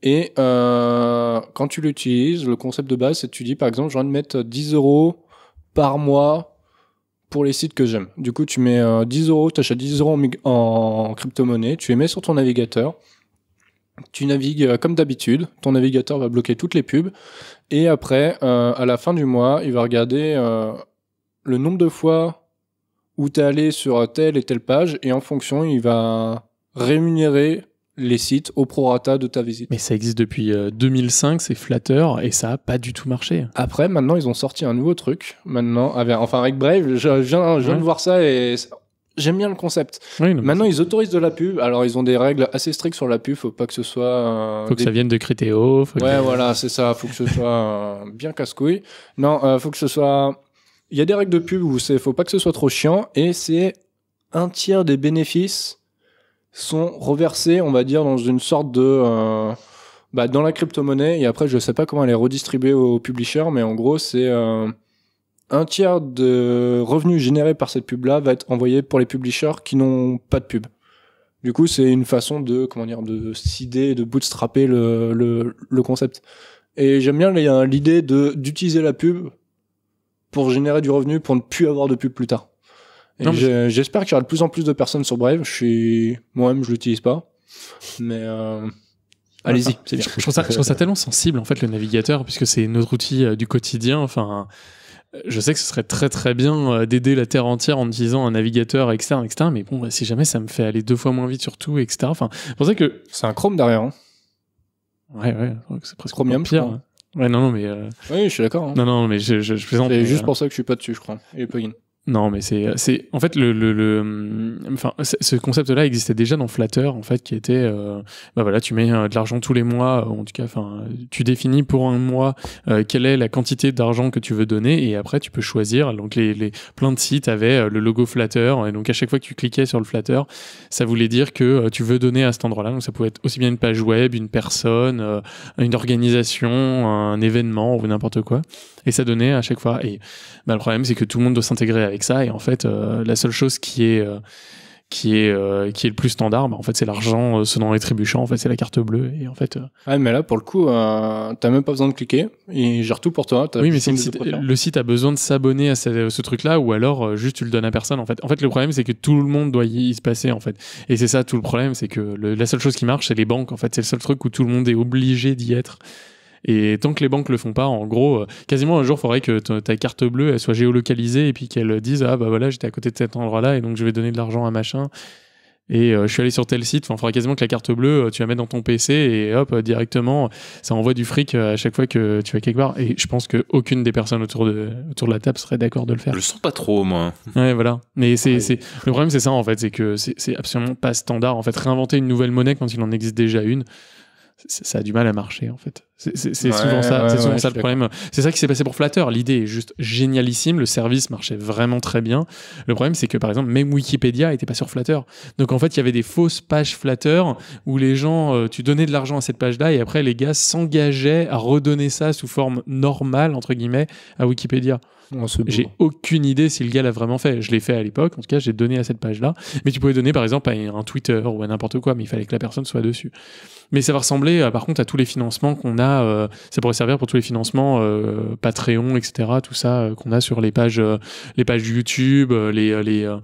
Et euh, quand tu l'utilises, le concept de base, c'est tu dis par exemple, j'ai envie de mettre 10 euros par mois pour les sites que j'aime. Du coup, tu mets 10 euros, tu achètes 10 euros en, en crypto-monnaie, tu les mets sur ton navigateur tu navigues euh, comme d'habitude, ton navigateur va bloquer toutes les pubs, et après, euh, à la fin du mois, il va regarder euh, le nombre de fois où tu allé sur telle et telle page, et en fonction, il va rémunérer les sites au prorata de ta visite. Mais ça existe depuis 2005, c'est flatteur et ça a pas du tout marché. Après, maintenant, ils ont sorti un nouveau truc. Maintenant, avec, enfin avec Brave, je, viens, de voir ça et j'aime bien le concept. Maintenant, ils autorisent de la pub. Alors, ils ont des règles assez strictes sur la pub. Faut pas que ce soit. faut que ça vienne de Critéo. ouais, voilà, c'est ça. Faut que ce soit bien casse-couille. Non, euh, faut que ce soit. Il y a des règles de pub où c'est. Faut pas que ce soit trop chiant. Et c'est un tiers des bénéfices sont reversés, on va dire, dans une sorte de. Euh, bah, dans la crypto-monnaie. Et après, je sais pas comment elle est redistribuée aux publishers, mais en gros, c'est. Euh, un tiers de revenus générés par cette pub-là va être envoyé pour les publishers qui n'ont pas de pub. Du coup, c'est une façon de, comment dire, de cider de bootstrapper le, concept. Et j'aime bien hein, l'idée de, d'utiliser la pub pour générer du revenu pour ne plus avoir de pub plus tard. j'espère qu'il y aura de plus en plus de personnes sur Brave. Je moi-même, je l'utilise pas. Mais, euh, ah, Allez-y, ah. c'est Je trouve, ça, tellement sensible, en fait, le navigateur, puisque c'est notre outil euh, du quotidien. Enfin, je sais que ce serait très très bien euh, d'aider la Terre entière en utilisant un navigateur externe, externe, mais bon, bah, si jamais ça me fait aller deux fois moins vite sur tout, etc. Enfin, c'est pour ça que. C'est un Chrome derrière. Hein. Ouais, ouais, c'est presque Chromium, pire. Ouais, non, non, mais. Euh... Oui, je suis d'accord. Hein. Non, non, mais je, je, C'est juste euh, pour ça que je suis pas dessus, je crois. Et le plugin. Non, mais c'est, c'est en fait le, le, enfin ce concept-là existait déjà dans Flatter en fait, qui était, euh, bah voilà, tu mets euh, de l'argent tous les mois, euh, en tout cas, enfin, tu définis pour un mois quelle est la quantité d'argent que tu veux donner, et après tu peux choisir. Donc les, les plein de sites avaient le logo Flatter, et donc à chaque fois que tu cliquais sur le Flatter, ça voulait dire que tu veux donner à cet endroit-là. Donc ça pouvait être aussi bien une page web, une personne, une organisation, un événement ou n'importe quoi, et ça donnait à chaque fois. Et bah, le problème c'est que tout le monde doit s'intégrer avec ça. Et en fait, euh, la seule chose qui est euh, qui est euh, qui est le plus standard bah, en fait c'est l'argent ce sonnant les trébuchant en fait c'est la carte bleue et en fait ouais mais là pour le coup t'as même pas besoin de cliquer il gère tout pour toi oui mais le site, a besoin de s'abonner à ce, truc là ou alors juste tu le donnes à personne en fait en fait le problème c'est que tout le monde doit y, se passer en fait et c'est ça tout le problème c'est que la seule chose qui marche c'est les banques en fait c'est le seul truc où tout le monde est obligé d'y être et tant que les banques le font pas, en gros, euh, quasiment un jour, il faudrait que ta carte bleue elle soit géolocalisée et puis qu'elle dise ah bah voilà j'étais à côté de cet endroit-là et donc je vais donner de l'argent à machin. Et euh, je suis allé sur tel site. Enfin, il faudrait quasiment que la carte bleue, euh, tu la mettes dans ton PC et hop, directement, ça envoie du fric à chaque fois que tu vas quelque part. Et je pense qu'aucune des personnes autour de, autour de la table serait d'accord de le faire. Je le sens pas trop, moi. Ouais, voilà. Mais c'est, le problème, c'est ça, en fait. C'est que c'est absolument pas standard. En fait, réinventer une nouvelle monnaie quand il en existe déjà une, ça a du mal à marcher, en fait. C'est souvent ça, souvent ça le problème. C'est ça qui s'est passé pour Flatter L'idée est juste génialissime. Le service marchait vraiment très bien. Le problème, c'est que par exemple, même Wikipédia était pas sur Flatter Donc en fait, il y avait des fausses pages Flatter où les gens, euh, tu donnais de l'argent à cette page-là et après, les gars s'engageaient à redonner ça sous forme normale, entre guillemets, à Wikipédia. Oh, j'ai aucune idée si le gars l'a vraiment fait. Je l'ai fait à l'époque. En tout cas, j'ai donné à cette page-là. Mais tu pouvais donner, par exemple, à un Twitter ou à n'importe quoi, mais il fallait que la personne soit dessus. Mais ça va ressembler, euh, par contre, à tous les financements qu'on a ça, euh, pourrait servir pour tous les financements euh, Patreon, etc. Tout ça euh, qu'on a sur les pages, les pages YouTube, les,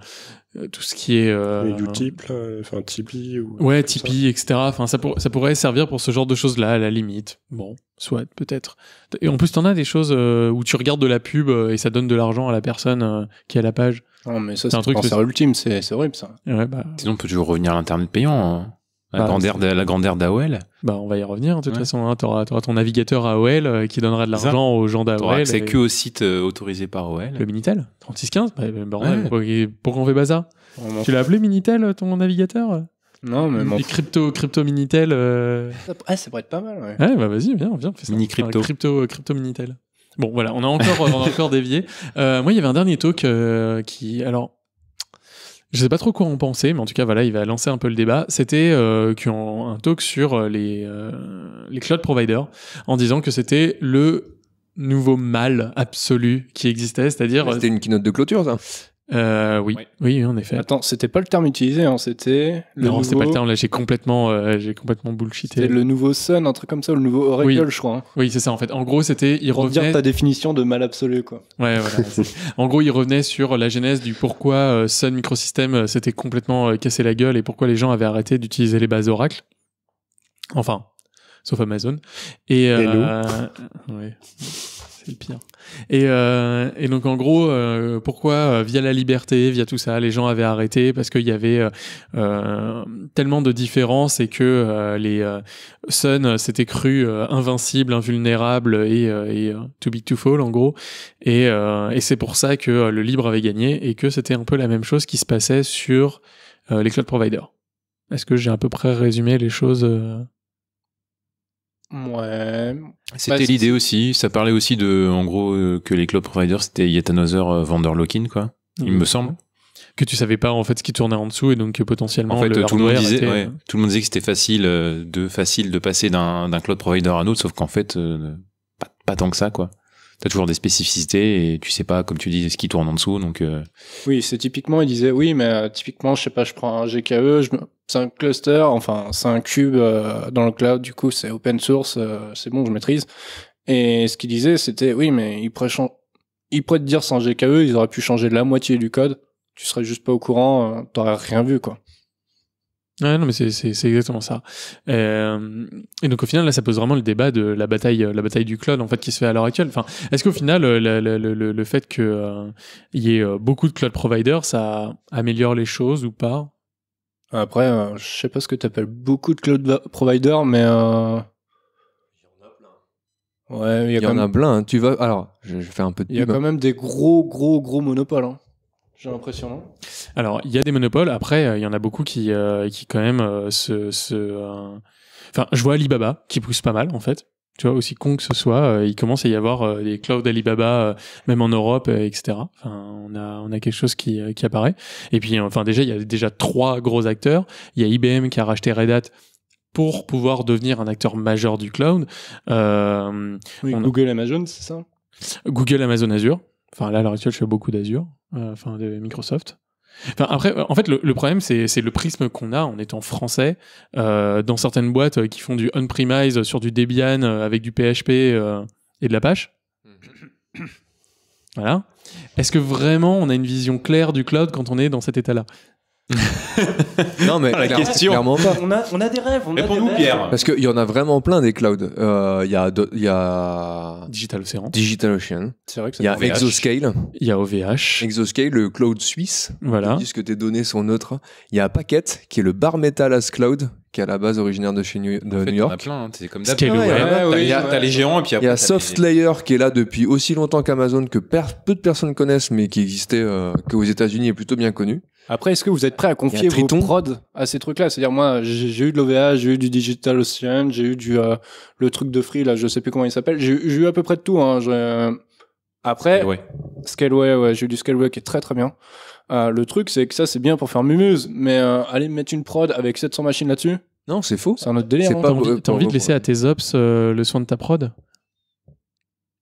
tout ce qui est enfin Tipeee ou ouais Tipeee, etc. Enfin ça, pourrait servir pour ce genre de choses là à la limite. Bon, soit peut-être. Et en plus t'en as des choses où tu regardes de la pub et ça donne de l'argent à la personne qui a la page. mais ça c'est un truc. C'est ultime, c'est horrible ça. Ouais, bah... Sinon on peut toujours revenir à l'internet payant. Hein. Bah, la, grandeur d'AOL bah, On va y revenir, de toute façon. Hein. tu auras, ton navigateur AOL euh, qui donnera de l'argent aux gens d'AOL. C'est que au site euh, autorisé par AOL. Le Minitel 3615 bah, bah, bah qu'on Pourquoi on fait bazar Tu l'as appelé Minitel, ton navigateur non, mais crypto, crypto Minitel. Euh. Ah, ça pourrait être pas mal, ouais. Ouais, bah vas-y, viens, viens, fais ça. Mini crypto. crypto, Minitel. Bon, voilà, on a encore, encore dévié. moi, il y avait un dernier talk qui, alors, je sais pas trop quoi en penser, mais en tout cas, voilà, il va lancer un peu le débat. C'était euh, un talk sur euh, les, euh, les cloud providers en disant que c'était le nouveau mal absolu qui existait, c'est-à-dire. C'était une keynote de clôture, ça. Euh, oui. oui. en effet. Attends, c'était pas le terme utilisé, hein, c'était. Non, nouveau... c'est pas le terme. Là, j'ai complètement, euh, j'ai complètement bullshité. C'était le nouveau Sun, un truc comme ça, ou le nouveau Oracle, je crois. Hein. Oui, c'est ça. En fait, en gros, c'était, il Pour revenait. Dire ta définition de mal absolu, quoi. Ouais, voilà. en gros, il revenait sur la genèse du pourquoi euh, Sun Microsystem s'était complètement cassé la gueule et pourquoi les gens avaient arrêté d'utiliser les bases Oracle. Enfin, sauf Amazon. Et c'est le pire. Et, euh, donc en gros, euh, pourquoi euh, via la liberté, via tout ça, les gens avaient arrêté parce qu'il y avait tellement de différences et que les Sun s'étaient cru invincibles, invulnérables et, et too big to fall en gros. Et, et c'est pour ça que le libre avait gagné et que c'était un peu la même chose qui se passait sur les cloud providers. Est-ce que j'ai à peu près résumé les choses Ouais. C'était bah, l'idée aussi. Ça parlait aussi de, en gros, euh, que les cloud providers c'était yet another euh, vendor lock-in, quoi. Il me semble que tu savais pas en fait ce qui tournait en dessous et donc euh, potentiellement en fait, tout, le monde disait, tout le monde disait que c'était facile de facile de passer d'un cloud provider à un autre sauf qu'en fait pas, pas, tant que ça quoi t'as toujours des spécificités et tu sais pas, comme tu dis, ce qui tourne en dessous. Donc euh. oui, c'est typiquement, il disait oui, mais euh, typiquement, je sais pas, je prends un GKE, c'est un cluster, enfin c'est un cube euh, dans le cloud, du coup c'est open source, c'est bon, je maîtrise. Et ce qu'il disait, c'était oui, mais il pourrait ils pourraient te dire sans GKE, ils auraient pu changer la moitié du code, tu serais juste pas au courant, t'aurais rien vu quoi. Ouais, non, mais c'est, c'est, exactement ça. Euh, et donc au final, là, ça pose vraiment le débat de la bataille, la bataille du cloud en fait qui se fait à l'heure actuelle. Enfin, est-ce qu'au final, euh, le, le, le, fait que il euh, y ait beaucoup de cloud providers, ça améliore les choses ou pas Après, je je sais pas ce que tu appelles beaucoup de cloud providers, mais il y, en a plein. il y en a plein. Hein. Tu vas alors, je, je fais un peu. De il y a quand même des gros, gros, gros monopoles. Hein. J'ai l'impression, non Alors, il y a des monopoles. Après, euh, il y en a beaucoup qui, euh, qui quand même, euh, se, se enfin, je vois Alibaba qui pousse pas mal, en fait tu vois, aussi con que ce soit, il commence à y avoir des clouds Alibaba, même en Europe, etc. Enfin, on a, on a quelque chose qui, qui apparaît. Et puis, enfin, déjà, il y a déjà trois gros acteurs. Il y a IBM qui a racheté Red Hat pour pouvoir devenir un acteur majeur du cloud. Google, Amazon, c'est ça Google, Amazon Azure. Enfin, là, à l'heure actuelle, je fais beaucoup d'Azure. Euh, enfin de Microsoft. après, euh, en fait, le, problème, c'est le prisme qu'on a en étant français. Euh, dans certaines boîtes qui font du on-premise sur du Debian avec du PHP et de la l'Apache. Mm-hmm. Voilà. Est-ce que vraiment on a une vision claire du cloud quand on est dans cet état-là Mm. non mais la question. On a, on a des rêves. Réponds-nous Pierre. Parce qu'il y en a vraiment plein des clouds. Euh, il y, a il y a Digital Ocean. Digital Ocean. C'est vrai que ça. Il y a Exoscale. Il y a OVH. Exoscale, le cloud suisse. Voilà. puisque que tes données sont neutres. Il y a Packet, qui est le bar metal as cloud, qui est à la base originaire de chez New, de New York. Il y a plein, hein. c'est comme ça. Ouais, ouais, ouais, T'as les géants et puis Il y a Softlayer qui est là depuis aussi longtemps qu'Amazon, que peu de personnes connaissent, mais qui existait euh, aux États-Unis est plutôt bien connu. Après, est-ce que vous êtes prêt à confier vos prod à ces trucs-là C'est-à-dire, moi, j'ai eu de l'OVA, j'ai eu du Digital Ocean, j'ai eu du euh, le truc de Free, là, je sais plus comment il s'appelle. J'ai eu à peu près de tout. Hein, euh, après, Scaleway, ouais, j'ai eu du Scaleway qui est très très bien. Euh, le truc, c'est que ça, c'est bien pour faire mumuse, mais aller mettre une prod avec 700 machines là-dessus Non, c'est faux. C'est un autre délire. Hein. T'as envie, de laisser à tes ops le soin de ta prod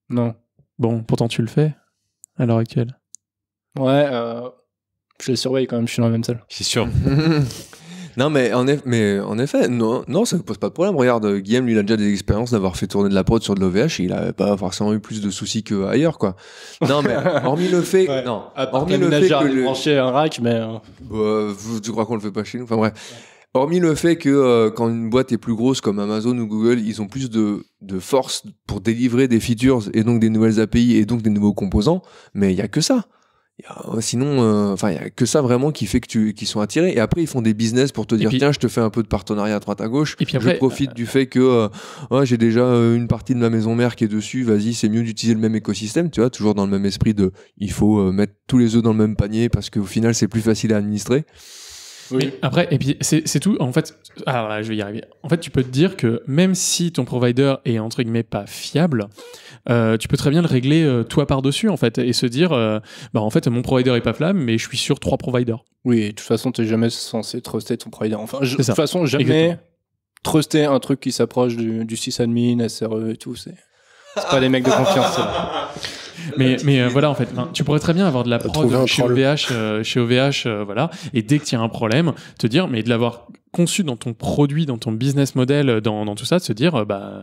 Non. Bon, pourtant tu le fais à l'heure actuelle. Ouais, euh, je les surveille quand même, je suis dans la même salle. C'est sûr. non, mais en, mais en effet, non, non ça ne pose pas de problème. Regarde, Guillaume, lui, il a déjà des expériences d'avoir fait tourner de la prod sur de l'OVH et il n'avait pas forcément eu plus de soucis qu'ailleurs, quoi. Non, mais hormis le fait. hormis le fait. Que le... un rack, mais. Euh. Bah, tu crois qu'on le fait pas chez nous Enfin, bref. Hormis le fait que euh, quand une boîte est plus grosse comme Amazon ou Google, ils ont plus de, de force pour délivrer des features et donc des nouvelles API et donc des nouveaux composants, mais il n'y a que ça. Sinon, euh, il n'y a que ça vraiment qui fait que tu, qu'ils sont attirés. Et après, ils font des business pour te dire tiens, je te fais un peu de partenariat à droite à gauche. je profite euh, du fait que euh, j'ai déjà une partie de ma maison mère qui est dessus. Vas-y, c'est mieux d'utiliser le même écosystème. Tu vois, toujours dans le même esprit de il faut mettre tous les œufs dans le même panier parce qu'au final, c'est plus facile à administrer. Oui. après, et puis c'est tout. En fait, alors je vais y arriver. En fait, tu peux te dire que même si ton provider est entre guillemets pas fiable, euh, tu peux très bien le régler euh, toi par-dessus en fait et se dire euh, bah en fait mon provider est pas flamme mais je suis sur trois providers. Oui, de toute façon, t'es jamais censé truster ton provider. Enfin, de toute façon, jamais truster un truc qui s'approche du, du sysadmin, SRE et tout. C'est pas des mecs de confiance. mais, euh, voilà, en fait, tu pourrais très bien avoir de la euh, prod chez OVH, euh, chez OVH, voilà, et dès que tu as un problème, te dire, mais de l'avoir conçu dans ton produit, dans ton business model, dans, dans tout ça, de se dire, bah,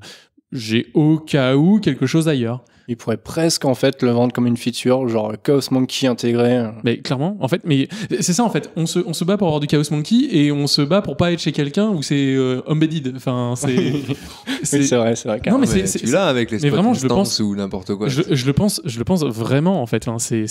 j'ai au cas où quelque chose ailleurs. Il pourrait presque en fait le vendre comme une feature, genre Chaos Monkey intégré. Euh. Mais clairement, en fait, mais c'est ça en fait. On se, on se bat pour avoir du Chaos Monkey et on se bat pour pas être chez quelqu'un où c'est euh, embedded. Enfin, c'est. c'est vrai, c'est vrai. Non, mais, c'est là avec les mais vraiment, je le pense ou n'importe quoi. Je, le pense, je le pense vraiment en fait. Hein. c'est,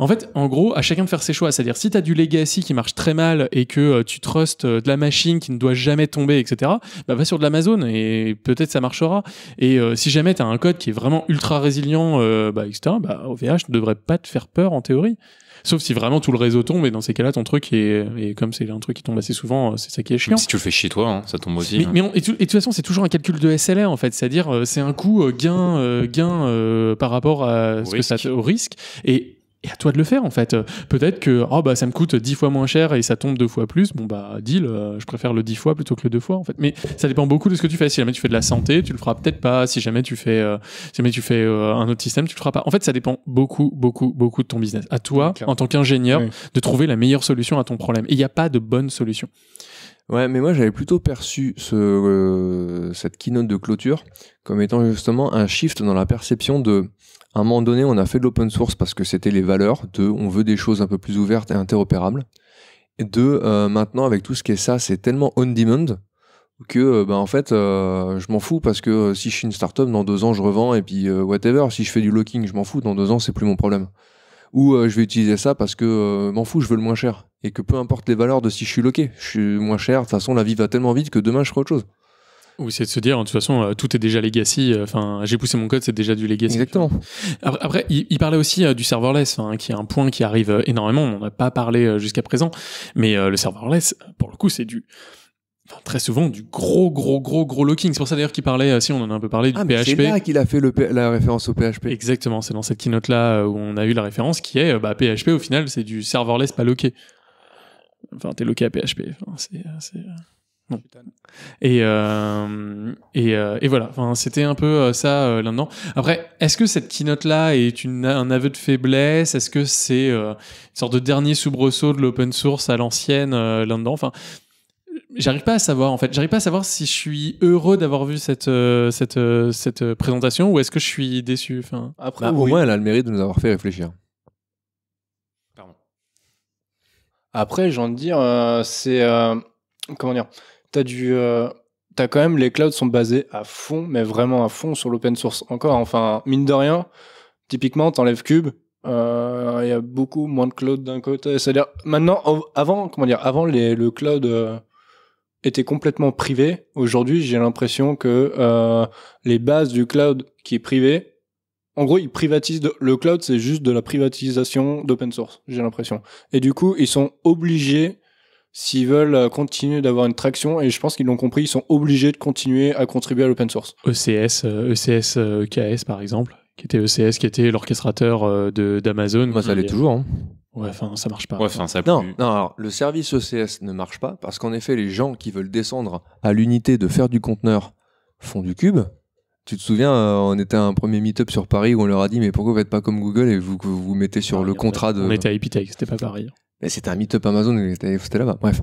en fait, en gros, à chacun de faire ses choix. C'est-à-dire, si t'as du legacy qui marche très mal et que euh, tu trustes de la machine qui ne doit jamais tomber, etc. Bah, va sur de l'Amazon et peut-être ça marchera. Et euh, si jamais tu as un code qui est vraiment ultra résilient, euh, bah, etc., bah, OVH ne devrait pas te faire peur en théorie. Sauf si vraiment tout le réseau tombe, et dans ces cas-là, ton truc est. Et comme c'est un truc qui tombe assez souvent, euh, c'est ça qui est chiant. mais si tu le fais chez toi, hein, ça tombe aussi. Mais, hein. et, de toute façon, c'est toujours un calcul de SLR, en fait. C'est-à-dire, euh, c'est un coût gain, gain par rapport à ce que au risque. Et et à toi de le faire en fait. Peut-être que oh bah ça me coûte dix fois moins cher et ça tombe deux fois plus. Bon bah deal, euh, je préfère le dix fois plutôt que le deux fois en fait. Mais ça dépend beaucoup de ce que tu fais. Si jamais tu fais de la santé, tu le feras peut-être pas. Si jamais tu fais euh, si jamais tu fais euh, un autre système, tu le feras pas. En fait, ça dépend beaucoup beaucoup beaucoup de ton business. À toi en tant qu'ingénieur de trouver la meilleure solution à ton problème. Et il n'y a pas de bonne solution. Ouais, mais moi j'avais plutôt perçu ce, cette keynote de clôture comme étant justement un shift dans la perception de à un moment donné, on a fait de l'open source parce que c'était les valeurs de on veut des choses un peu plus ouvertes et interopérables. Et de euh, maintenant, avec tout ce qui est ça, c'est tellement on demand que ben en fait euh, je m'en fous parce que si je suis une startup dans deux ans je revends et puis whatever si je fais du locking je m'en fous dans deux ans c'est plus mon problème ou je vais utiliser ça parce que m'en fous je veux le moins cher et que peu importe les valeurs de si je suis locké, je suis moins cher de toute façon la vie va tellement vite que demain je ferai autre chose ou c'est de se dire, de toute façon, euh, tout est déjà legacy. Euh, enfin, j'ai poussé mon code, c'est déjà du legacy. Exactement. Après, il, parlait aussi euh, du serverless, hein, qui est un point qui arrive énormément. On n'en a pas parlé jusqu'à présent, mais le serverless, pour le coup, c'est du très souvent du gros gros gros gros locking. C'est pour ça d'ailleurs qu'il parlait, si on en a un peu parlé, du ah, PHP. C'est là qu'il a fait la référence au PHP. Exactement, c'est dans cette keynote là où on a eu la référence qui est bah, PHP au final c'est du serverless pas locké. Enfin t'es locké à PHP. Enfin, c'est et, euh, et, euh, et, voilà, enfin, c'était un peu euh, ça là-dedans. Après, est-ce que cette keynote-là est une, un aveu de faiblesse Est-ce que c'est une sorte de dernier soubresaut de l'open source à l'ancienne là-dedans enfin, J'arrive pas à savoir en fait. J'arrive pas à savoir si je suis heureux d'avoir vu cette, cette, cette présentation ou est-ce que je suis déçu. Enfin, après, bah, au moins, elle a le mérite de nous avoir fait réfléchir. Pardon. Après, j'ai envie de dire, c'est comment dire t'as du. Euh, quand même, les clouds sont basés à fond, mais vraiment à fond sur l'open source. Encore, hein. enfin, mine de rien, typiquement, t'enlèves Cube, euh, il y a beaucoup moins de cloud d'un côté. C'est-à-dire, maintenant, avant, comment dire, avant le cloud euh, était complètement privé. Aujourd'hui, j'ai l'impression que les bases du cloud qui est privé, en gros, ils privatisent le cloud, c'est juste de la privatisation d'open source, j'ai l'impression. Et du coup, ils sont obligés s'ils veulent euh, continuer d'avoir une traction, et je pense qu'ils l'ont compris, ils sont obligés de continuer à contribuer à l'open source. ECS, ECS, euh, e EKS euh, par exemple, qui était ECS, qui était l'orchestrateur de d'Amazon. Moi, ça allait toujours. Hein. Ouais, enfin, ça marche pas. ça non, non, alors, le service ECS ne marche pas parce qu'en effet, les gens qui veulent descendre à l'unité de faire du conteneur font du cube. Tu te souviens, on était à un premier meet-up sur Paris où on leur a dit mais pourquoi vous faites pas comme Google et vous vous, mettez sur ah, le contrat de. On était à Epitech, c'était pas Paris. Hein. Mais c'était un meet-up Amazon, c'était là-bas. Bref.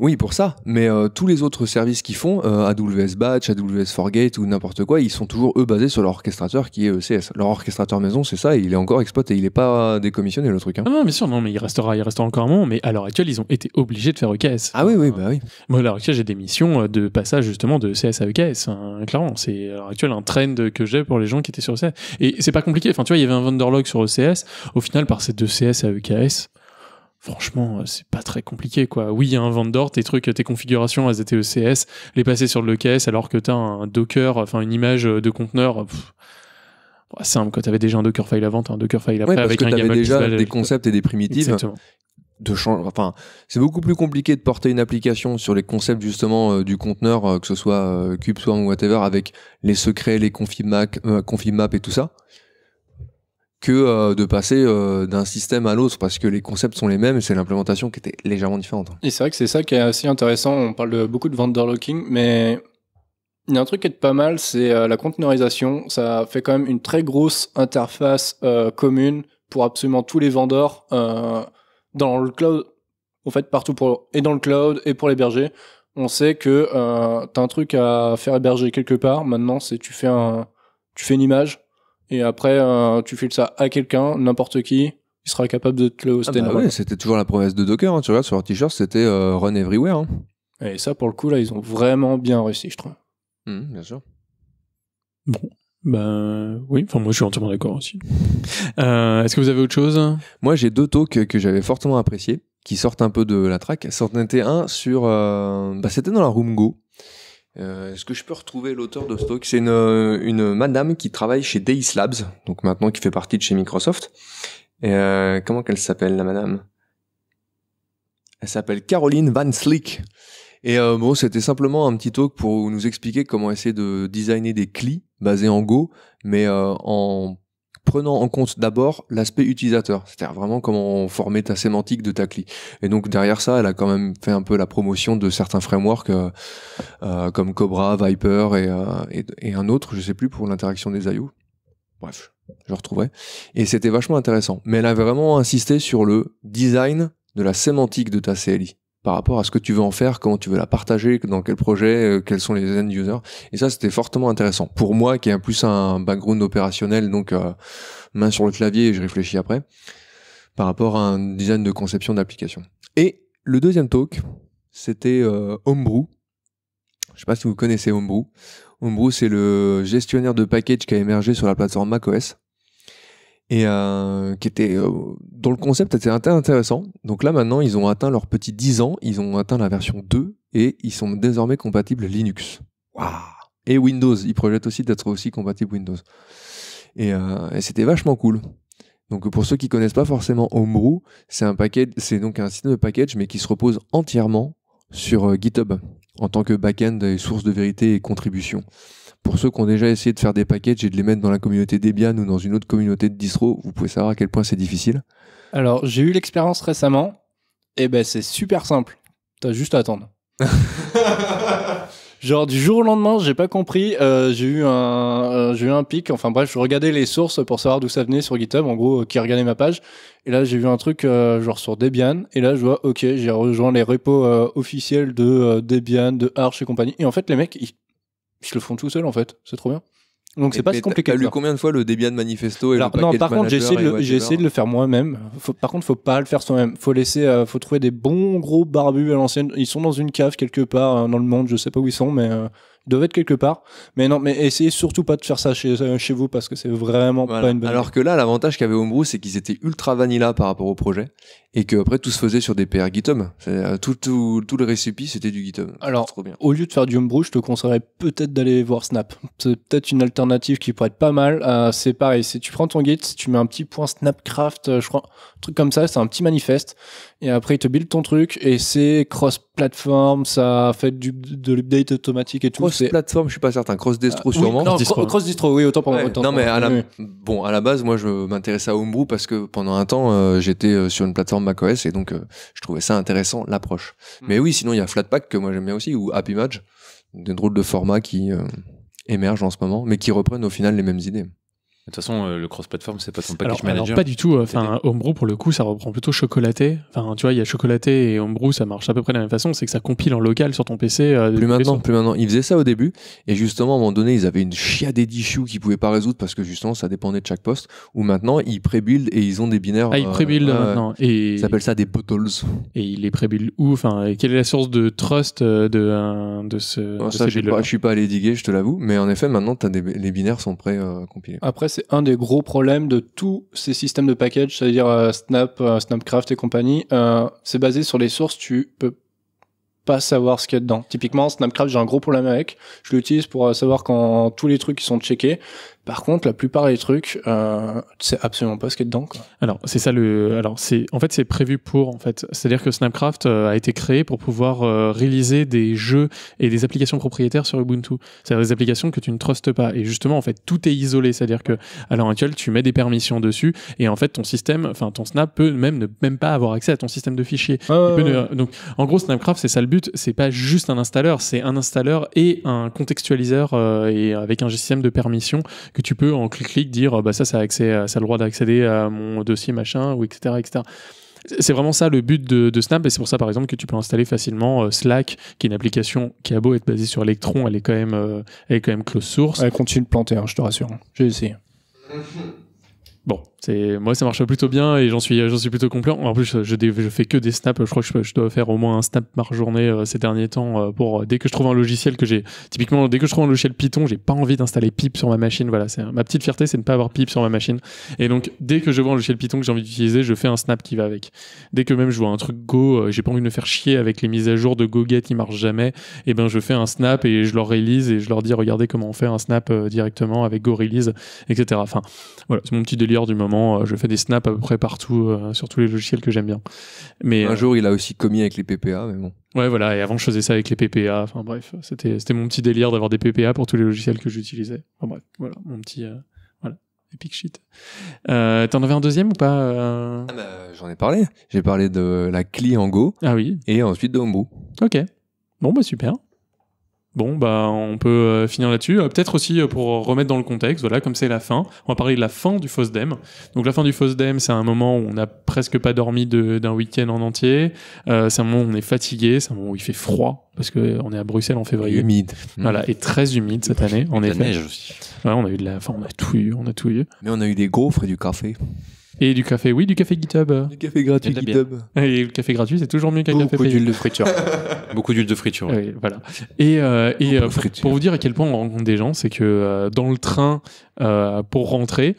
Oui, pour ça. Mais euh, tous les autres services qu'ils font, euh, AWS Batch, AWS Forgate ou n'importe quoi, ils sont toujours eux basés sur leur orchestrateur qui est ECS. Euh, leur orchestrateur maison, c'est ça, il est encore exploité, il n'est pas décommissionné le truc. Hein. Ah non, bien sûr, non, mais il restera, il restera encore un moment. Mais à l'heure actuelle, ils ont été obligés de faire EKS. Ah oui, oui, bah oui. Moi, à l'heure actuelle, j'ai des missions de passage justement de ECS à EKS. Hein, clairement, c'est à l'heure actuelle un trend que j'ai pour les gens qui étaient sur ECS. Et c'est pas compliqué. Enfin, tu vois, il y avait un log sur ECS. Au final, par ces deux CS à e franchement, euh, c'est pas très compliqué, quoi. Oui, il y a un vendor, tes trucs, tes configurations, elles étaient ECS, les passer sur le e KS alors que t'as un Docker, enfin une image de conteneur. C'est simple, quand t'avais déjà un Dockerfile avant, t'as un Dockerfile après parce avec que un déjà des concepts et des primitives. De enfin, c'est beaucoup plus compliqué de porter une application sur les concepts justement euh, du conteneur, euh, que ce soit cube soit ou whatever, avec les secrets, les config, mac, config map et tout ça, que euh, de passer euh, d'un système à l'autre parce que les concepts sont les mêmes et c'est l'implémentation qui était légèrement différente. Et c'est vrai que c'est ça qui est assez intéressant. On parle beaucoup de vendor locking, mais il y a un truc qui est pas mal, c'est euh, la containerisation Ça fait quand même une très grosse interface commune pour absolument tous les vendeurs dans le cloud. En fait, partout pour et dans le cloud et pour l'héberger. On sait que tu as un truc à faire héberger quelque part. Maintenant, c'est tu fais un, tu fais une image et après euh, tu files ça à quelqu'un, n'importe qui, il sera capable de te le hoster. Ah bah ouais, c'était toujours la promesse de Docker, hein. tu regardes sur leur t-shirt, c'était euh, Run Everywhere. Hein. Et ça, pour le coup, là, ils ont vraiment bien réussi, je trouve. Hum, bien sûr. Bon, ben oui, enfin moi je suis entièrement d'accord aussi. Euh, est-ce que vous avez autre chose Moi j'ai deux talks que j'avais fortement appréciés, qui sortent un peu de la track. C'en était un sur... bah, c'était dans la Room Go. Euh, est-ce que je peux retrouver l'auteur de talk C'est euh, une, madame qui travaille chez Deis Labs, donc maintenant qui fait partie de chez Microsoft. Et euh, comment qu'elle s'appelle la madame Elle s'appelle Caroline Van Slick. Et euh, bon, c'était simplement un petit talk pour nous expliquer comment essayer de designer des clés basés en Go, mais en prenant en compte d'abord l'aspect utilisateur, c'est-à-dire vraiment comment former ta sémantique de ta clé. Et donc derrière ça, elle a quand même fait un peu la promotion de certains frameworks euh, euh comme Cobra, Viper euh, et, et, un autre, je sais plus, pour l'interaction des IO. Bref, je retrouverai. Et c'était vachement intéressant. Mais elle a vraiment insisté sur le design de la sémantique de ta CLI par rapport à ce que tu veux en faire, comment tu veux la partager, dans quel projet, euh, quels sont les end users. Et ça, c'était fortement intéressant. Pour moi, qui ai plus un background opérationnel, donc euh, main sur le clavier, et je réfléchis après, par rapport à un design de conception d'application. Et le deuxième talk, c'était euh, Homebrew. Je sais pas si vous connaissez Homebrew. Homebrew, c'est le gestionnaire de package qui a émergé sur la plateforme macOS et euh, qui était euh, dont le concept était intéressant. Donc là maintenant, ils ont atteint leur petit 10 ans, ils ont atteint la version 2 et ils sont désormais compatibles Linux. Waouh Et Windows, ils projettent aussi d'être aussi compatibles Windows. Et, euh, et c'était vachement cool. Donc pour ceux qui connaissent pas forcément Homebrew, c'est un paquet c'est donc un système de package mais qui se repose entièrement sur euh, GitHub en tant que backend et source de vérité et contribution pour ceux qui ont déjà essayé de faire des packages et de les mettre dans la communauté Debian ou dans une autre communauté de distro, vous pouvez savoir à quel point c'est difficile. Alors, j'ai eu l'expérience récemment, et eh ben c'est super simple. T'as juste à attendre. Genre du jour au lendemain, j'ai pas compris. Euh, j'ai eu un, euh, eu un pic. Enfin bref, je regardais les sources pour savoir d'où ça venait sur GitHub. En gros, euh, qui regardait ma page. Et là, j'ai vu un truc genre sur Debian. Et là, je vois, ok, j'ai rejoint les repos officiels de Debian, de Arch et compagnie. Et en fait, les mecs, ils ils le font tout seul en fait, c'est trop bien. Donc c'est pas si compliqué. T'as lu combien de fois le de Manifesto et Alors, Non, par contre, j'ai essayé, de, le faire moi-même. Par contre, faut pas le faire soi-même. Faut laisser, euh, faut trouver des bons gros barbus à l'ancienne. Ils sont dans une cave quelque part euh, dans le monde, je sais pas où ils sont, mais euh, devait être quelque part. Mais non, mais essayez surtout pas de faire ça chez, euh, chez vous parce que c'est vraiment pas une bonne. Alors que là, l'avantage qu'avait Homebrew, c'est qu'ils étaient ultra vanilla par rapport au projet et que après tout se faisait sur des PR GitHub. Euh, tout, tout, tout le récipient c'était du GitHub. Alors, au lieu de faire du Homebrew, je te conseillerais peut-être d'aller voir Snap. C'est peut-être une alternative qui pourrait être pas mal. Euh, c'est pareil, si tu prends ton Git, tu mets un petit point Snapcraft, je crois, truc comme ça, c'est un petit manifeste. Et après, il te build ton truc et c'est cross-platform, ça fait du, de l'update automatique et tout. Cross-platform, je suis pas certain. Cross-distro, ah, sûrement Non, Cross-distro, oui, autant pour Non, mais bon, à la base, moi, je m'intéressais à Homebrew parce que pendant un temps, euh, j'étais euh, sur une plateforme macOS et donc euh, je trouvais ça intéressant, l'approche. Hmm. Mais oui, sinon, il y a Flatpak que moi j'aime bien aussi ou Happy Match, des drôles de formats qui émergent en ce moment, mais qui reprennent au final les mêmes idées. De toute façon, euh, le cross-platform, c'est pas ton package manager. pas du tout. Euh, enfin, Homebrew pour le coup, ça reprend plutôt chocolaté. Enfin, tu vois, il y a chocolaté et Homebrew, ça marche à peu près de la même façon. C'est que ça compile en local sur ton PC. Euh, plus maintenant, plus maintenant. Ils faisaient ça au début, et justement, à un moment donné, ils avaient une chiade d'issues qu'ils pouvaient pas résoudre parce que justement, ça dépendait de chaque poste. Ou maintenant, ils prébuildent et ils ont des binaires. Ah, ils prébuildent maintenant. Et ils appellent ça des bottles. Et ils les prébuildent où Enfin, quelle est la source de trust de de ce ah, je suis pas, allé diguer, je te l'avoue. Mais en effet, maintenant, as des, les binaires sont prêts à compilés. Après, c'est un des gros problèmes de tous ces systèmes de package, c'est-à-dire euh, Snap, euh, Snapcraft et compagnie. Euh, c'est basé sur les sources, tu peux pas savoir ce qu'il y a dedans. Typiquement, Snapcraft, j'ai un gros problème avec. Je l'utilise pour savoir quand tous les trucs sont checkés. Par contre, la plupart des trucs, euh, c'est absolument pas ce qui est dedans. Alors c'est ça le. Alors c'est en fait c'est prévu pour en fait. C'est-à-dire que Snapcraft euh, a été créé pour pouvoir euh, réaliser des jeux et des applications propriétaires sur Ubuntu. C'est-à-dire des applications que tu ne trustes pas. Et justement en fait tout est isolé. C'est-à-dire que à l'heure actuelle tu mets des permissions dessus et en fait ton système, enfin ton Snap peut même ne même pas avoir accès à ton système de fichiers. Donc en gros Snapcraft c'est ça le but. C'est pas juste un installeur, c'est un installeur et un contextualiseur euh, et avec un système de permissions que tu peux en clic-clic dire bah ça, ça a, accès, ça le droit d'accéder à mon dossier machin, ou etc. etc. C'est vraiment ça le but de, de Snap, et c'est pour ça par exemple que tu peux installer facilement euh, Slack, qui est une application qui a beau être basée sur Electron, elle est quand même, euh, elle est quand même close source. Elle continue de planter, hein, je te rassure. Hein. J'ai essayé. Bon, moi ça marche plutôt bien et j'en suis j'en suis plutôt complet, en plus je, je, fais que des snaps je crois que je, dois faire au moins un snap par journée euh, ces derniers temps euh, pour euh, dès que je trouve un logiciel que j'ai typiquement dès que je trouve un logiciel Python j'ai pas envie d'installer pip sur ma machine voilà c'est ma petite fierté c'est de ne pas avoir pip sur ma machine et donc dès que je vois un logiciel Python que j'ai envie d'utiliser je fais un snap qui va avec dès que même je vois un truc Go j'ai pas envie de me faire chier avec les mises à jour de GoGet qui marchent jamais et eh ben je fais un snap et je leur release et je leur dis regardez comment on fait un snap directement avec Go release etc enfin voilà c'est mon petit délire du moment euh, je fais des snaps à peu près partout euh, sur tous les logiciels que j'aime bien. Mais un euh, jour, il a aussi commis avec les PPA, mais bon. Ouais, voilà. Et avant, je faisais ça avec les PPA. Enfin bref, c'était c'était mon petit délire d'avoir des PPA pour tous les logiciels que j'utilisais. Enfin bref, voilà, mon petit. Epic shit. Euh, T'en avais un deuxième ou pas ah bah, J'en ai parlé. J'ai parlé de la CLI en Go. Ah oui. Et ensuite de Ok. Bon, bah super. Bon, bah, on peut euh, finir là-dessus. Euh, peut-être aussi euh, pour remettre dans le contexte, voilà, comme c'est la fin, on va parler de la fin du FOSDEM. Donc la fin du FOSDEM, c'est un moment où on n'a presque pas dormi d'un week-end en entier. c'est un moment où on est fatigué, c'est un moment où il fait froid parce qu'on est à Bruxelles en février. Humide. Mmh. Voilà, et très humide cette année. En de La neige aussi. on a eu de la, enfin, on on a tout eu. Mais on a eu des gaufres et du café. Et du café, oui, du café GitHub. Du café gratuit GitHub. Et le café gratuit, c'est toujours mieux qu'un café Beaucoup d'huile de friture. Beaucoup d'huile de friture. voilà. Et, euh, euh, pour, vous dire à quel point on rencontre des gens, c'est que euh, dans le train, pour rentrer,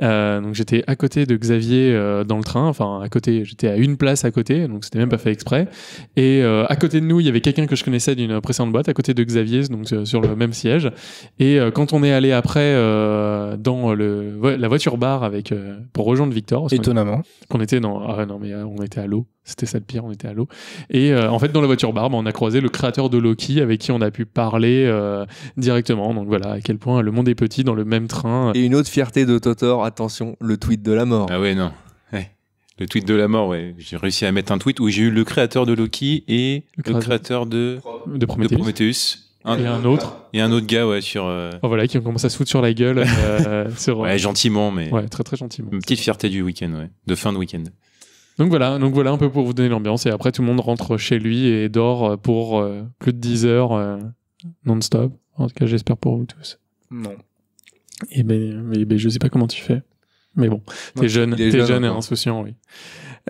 euh, donc j'étais à côté de Xavier euh, dans le train, enfin à côté, j'étais à une place à côté, donc c'était même pas fait exprès. Et euh, à côté de nous, il y avait quelqu'un que je connaissais d'une précédente boîte, à côté de Xavier, donc sur le même siège. Et quand on est allé après dans le la voiture bar avec pour rejoindre Victor, étonnamment, qu'on était dans ah non mais on était à l'eau. C'était ça le pire, on était à l'eau. Et euh, en fait, dans la voiture barbe, on a croisé le créateur de Loki avec qui on a pu parler euh, directement. Donc voilà, à quel point le monde est petit dans le même train. Et une autre fierté de Totor, attention, le tweet de la mort. Ah ouais, non. Le tweet de la mort, ouais. J'ai réussi à mettre un tweet où j'ai eu le créateur de Loki et le créateur, de... Prometheus. et un autre. Et un autre gars, ouais, sur. Euh, oh, voilà, qui commence à se foutre sur la gueule. gentiment, mais. Ouais, très très gentiment. Une petite fierté du week-end, ouais. De fin de week-end. Donc voilà, donc voilà un peu pour vous donner l'ambiance. Et après, tout le monde rentre chez lui et dort euh, pour euh, plus de 10 heures euh, non-stop. En tout cas, j'espère pour vous tous. Non. Et eh ben, eh ben, je sais pas comment tu fais. Mais bon, t'es jeune, jeune et insouciant, oui.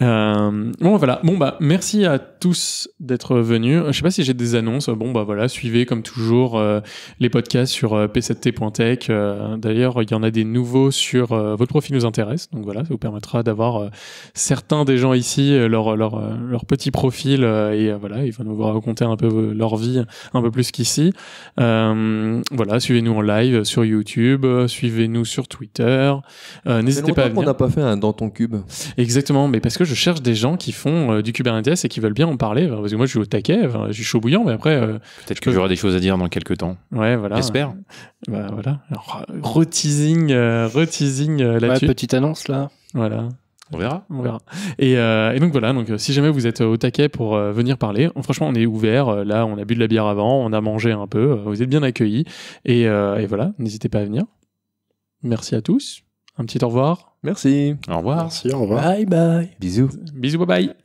Euh, bon voilà, bon bah merci à tous d'être venus. Je sais pas si j'ai des annonces. Bon bah voilà, suivez comme toujours euh, les podcasts sur euh, p7t.tech. Euh, d'ailleurs, il y en a des nouveaux sur votre profil nous intéresse. Donc voilà, ça vous permettra d'avoir certains des gens ici leur leur, leur petit profil et voilà, ils vont nous raconter un peu leur vie un peu plus qu'ici. voilà, suivez-nous en live sur YouTube, suivez-nous sur Twitter. N'hésitez pas. À venir. On n'a pas fait un dans ton cube. Exactement, mais parce que je cherche des gens qui font euh, du Kubernetes et qui veulent bien en parler. Parce que moi, je suis au taquet, je suis chaud bouillant, mais après. Euh, Peut-être que j'aurai des choses à dire dans quelques temps. Ouais, voilà. J'espère. Bah, voilà. Reteasing, euh, reteasing là-dessus. petite annonce là. Voilà. On verra. On verra. Et, donc voilà, donc, si jamais vous êtes au taquet pour venir parler, franchement, on est ouvert. Là, on a bu de la bière avant, on a mangé un peu, vous êtes bien accueillis. et voilà, n'hésitez pas à venir. Merci à tous. Un petit au revoir. Merci. Au revoir. Merci, au revoir. Bye bye. Bisous. Bisous, bye bye.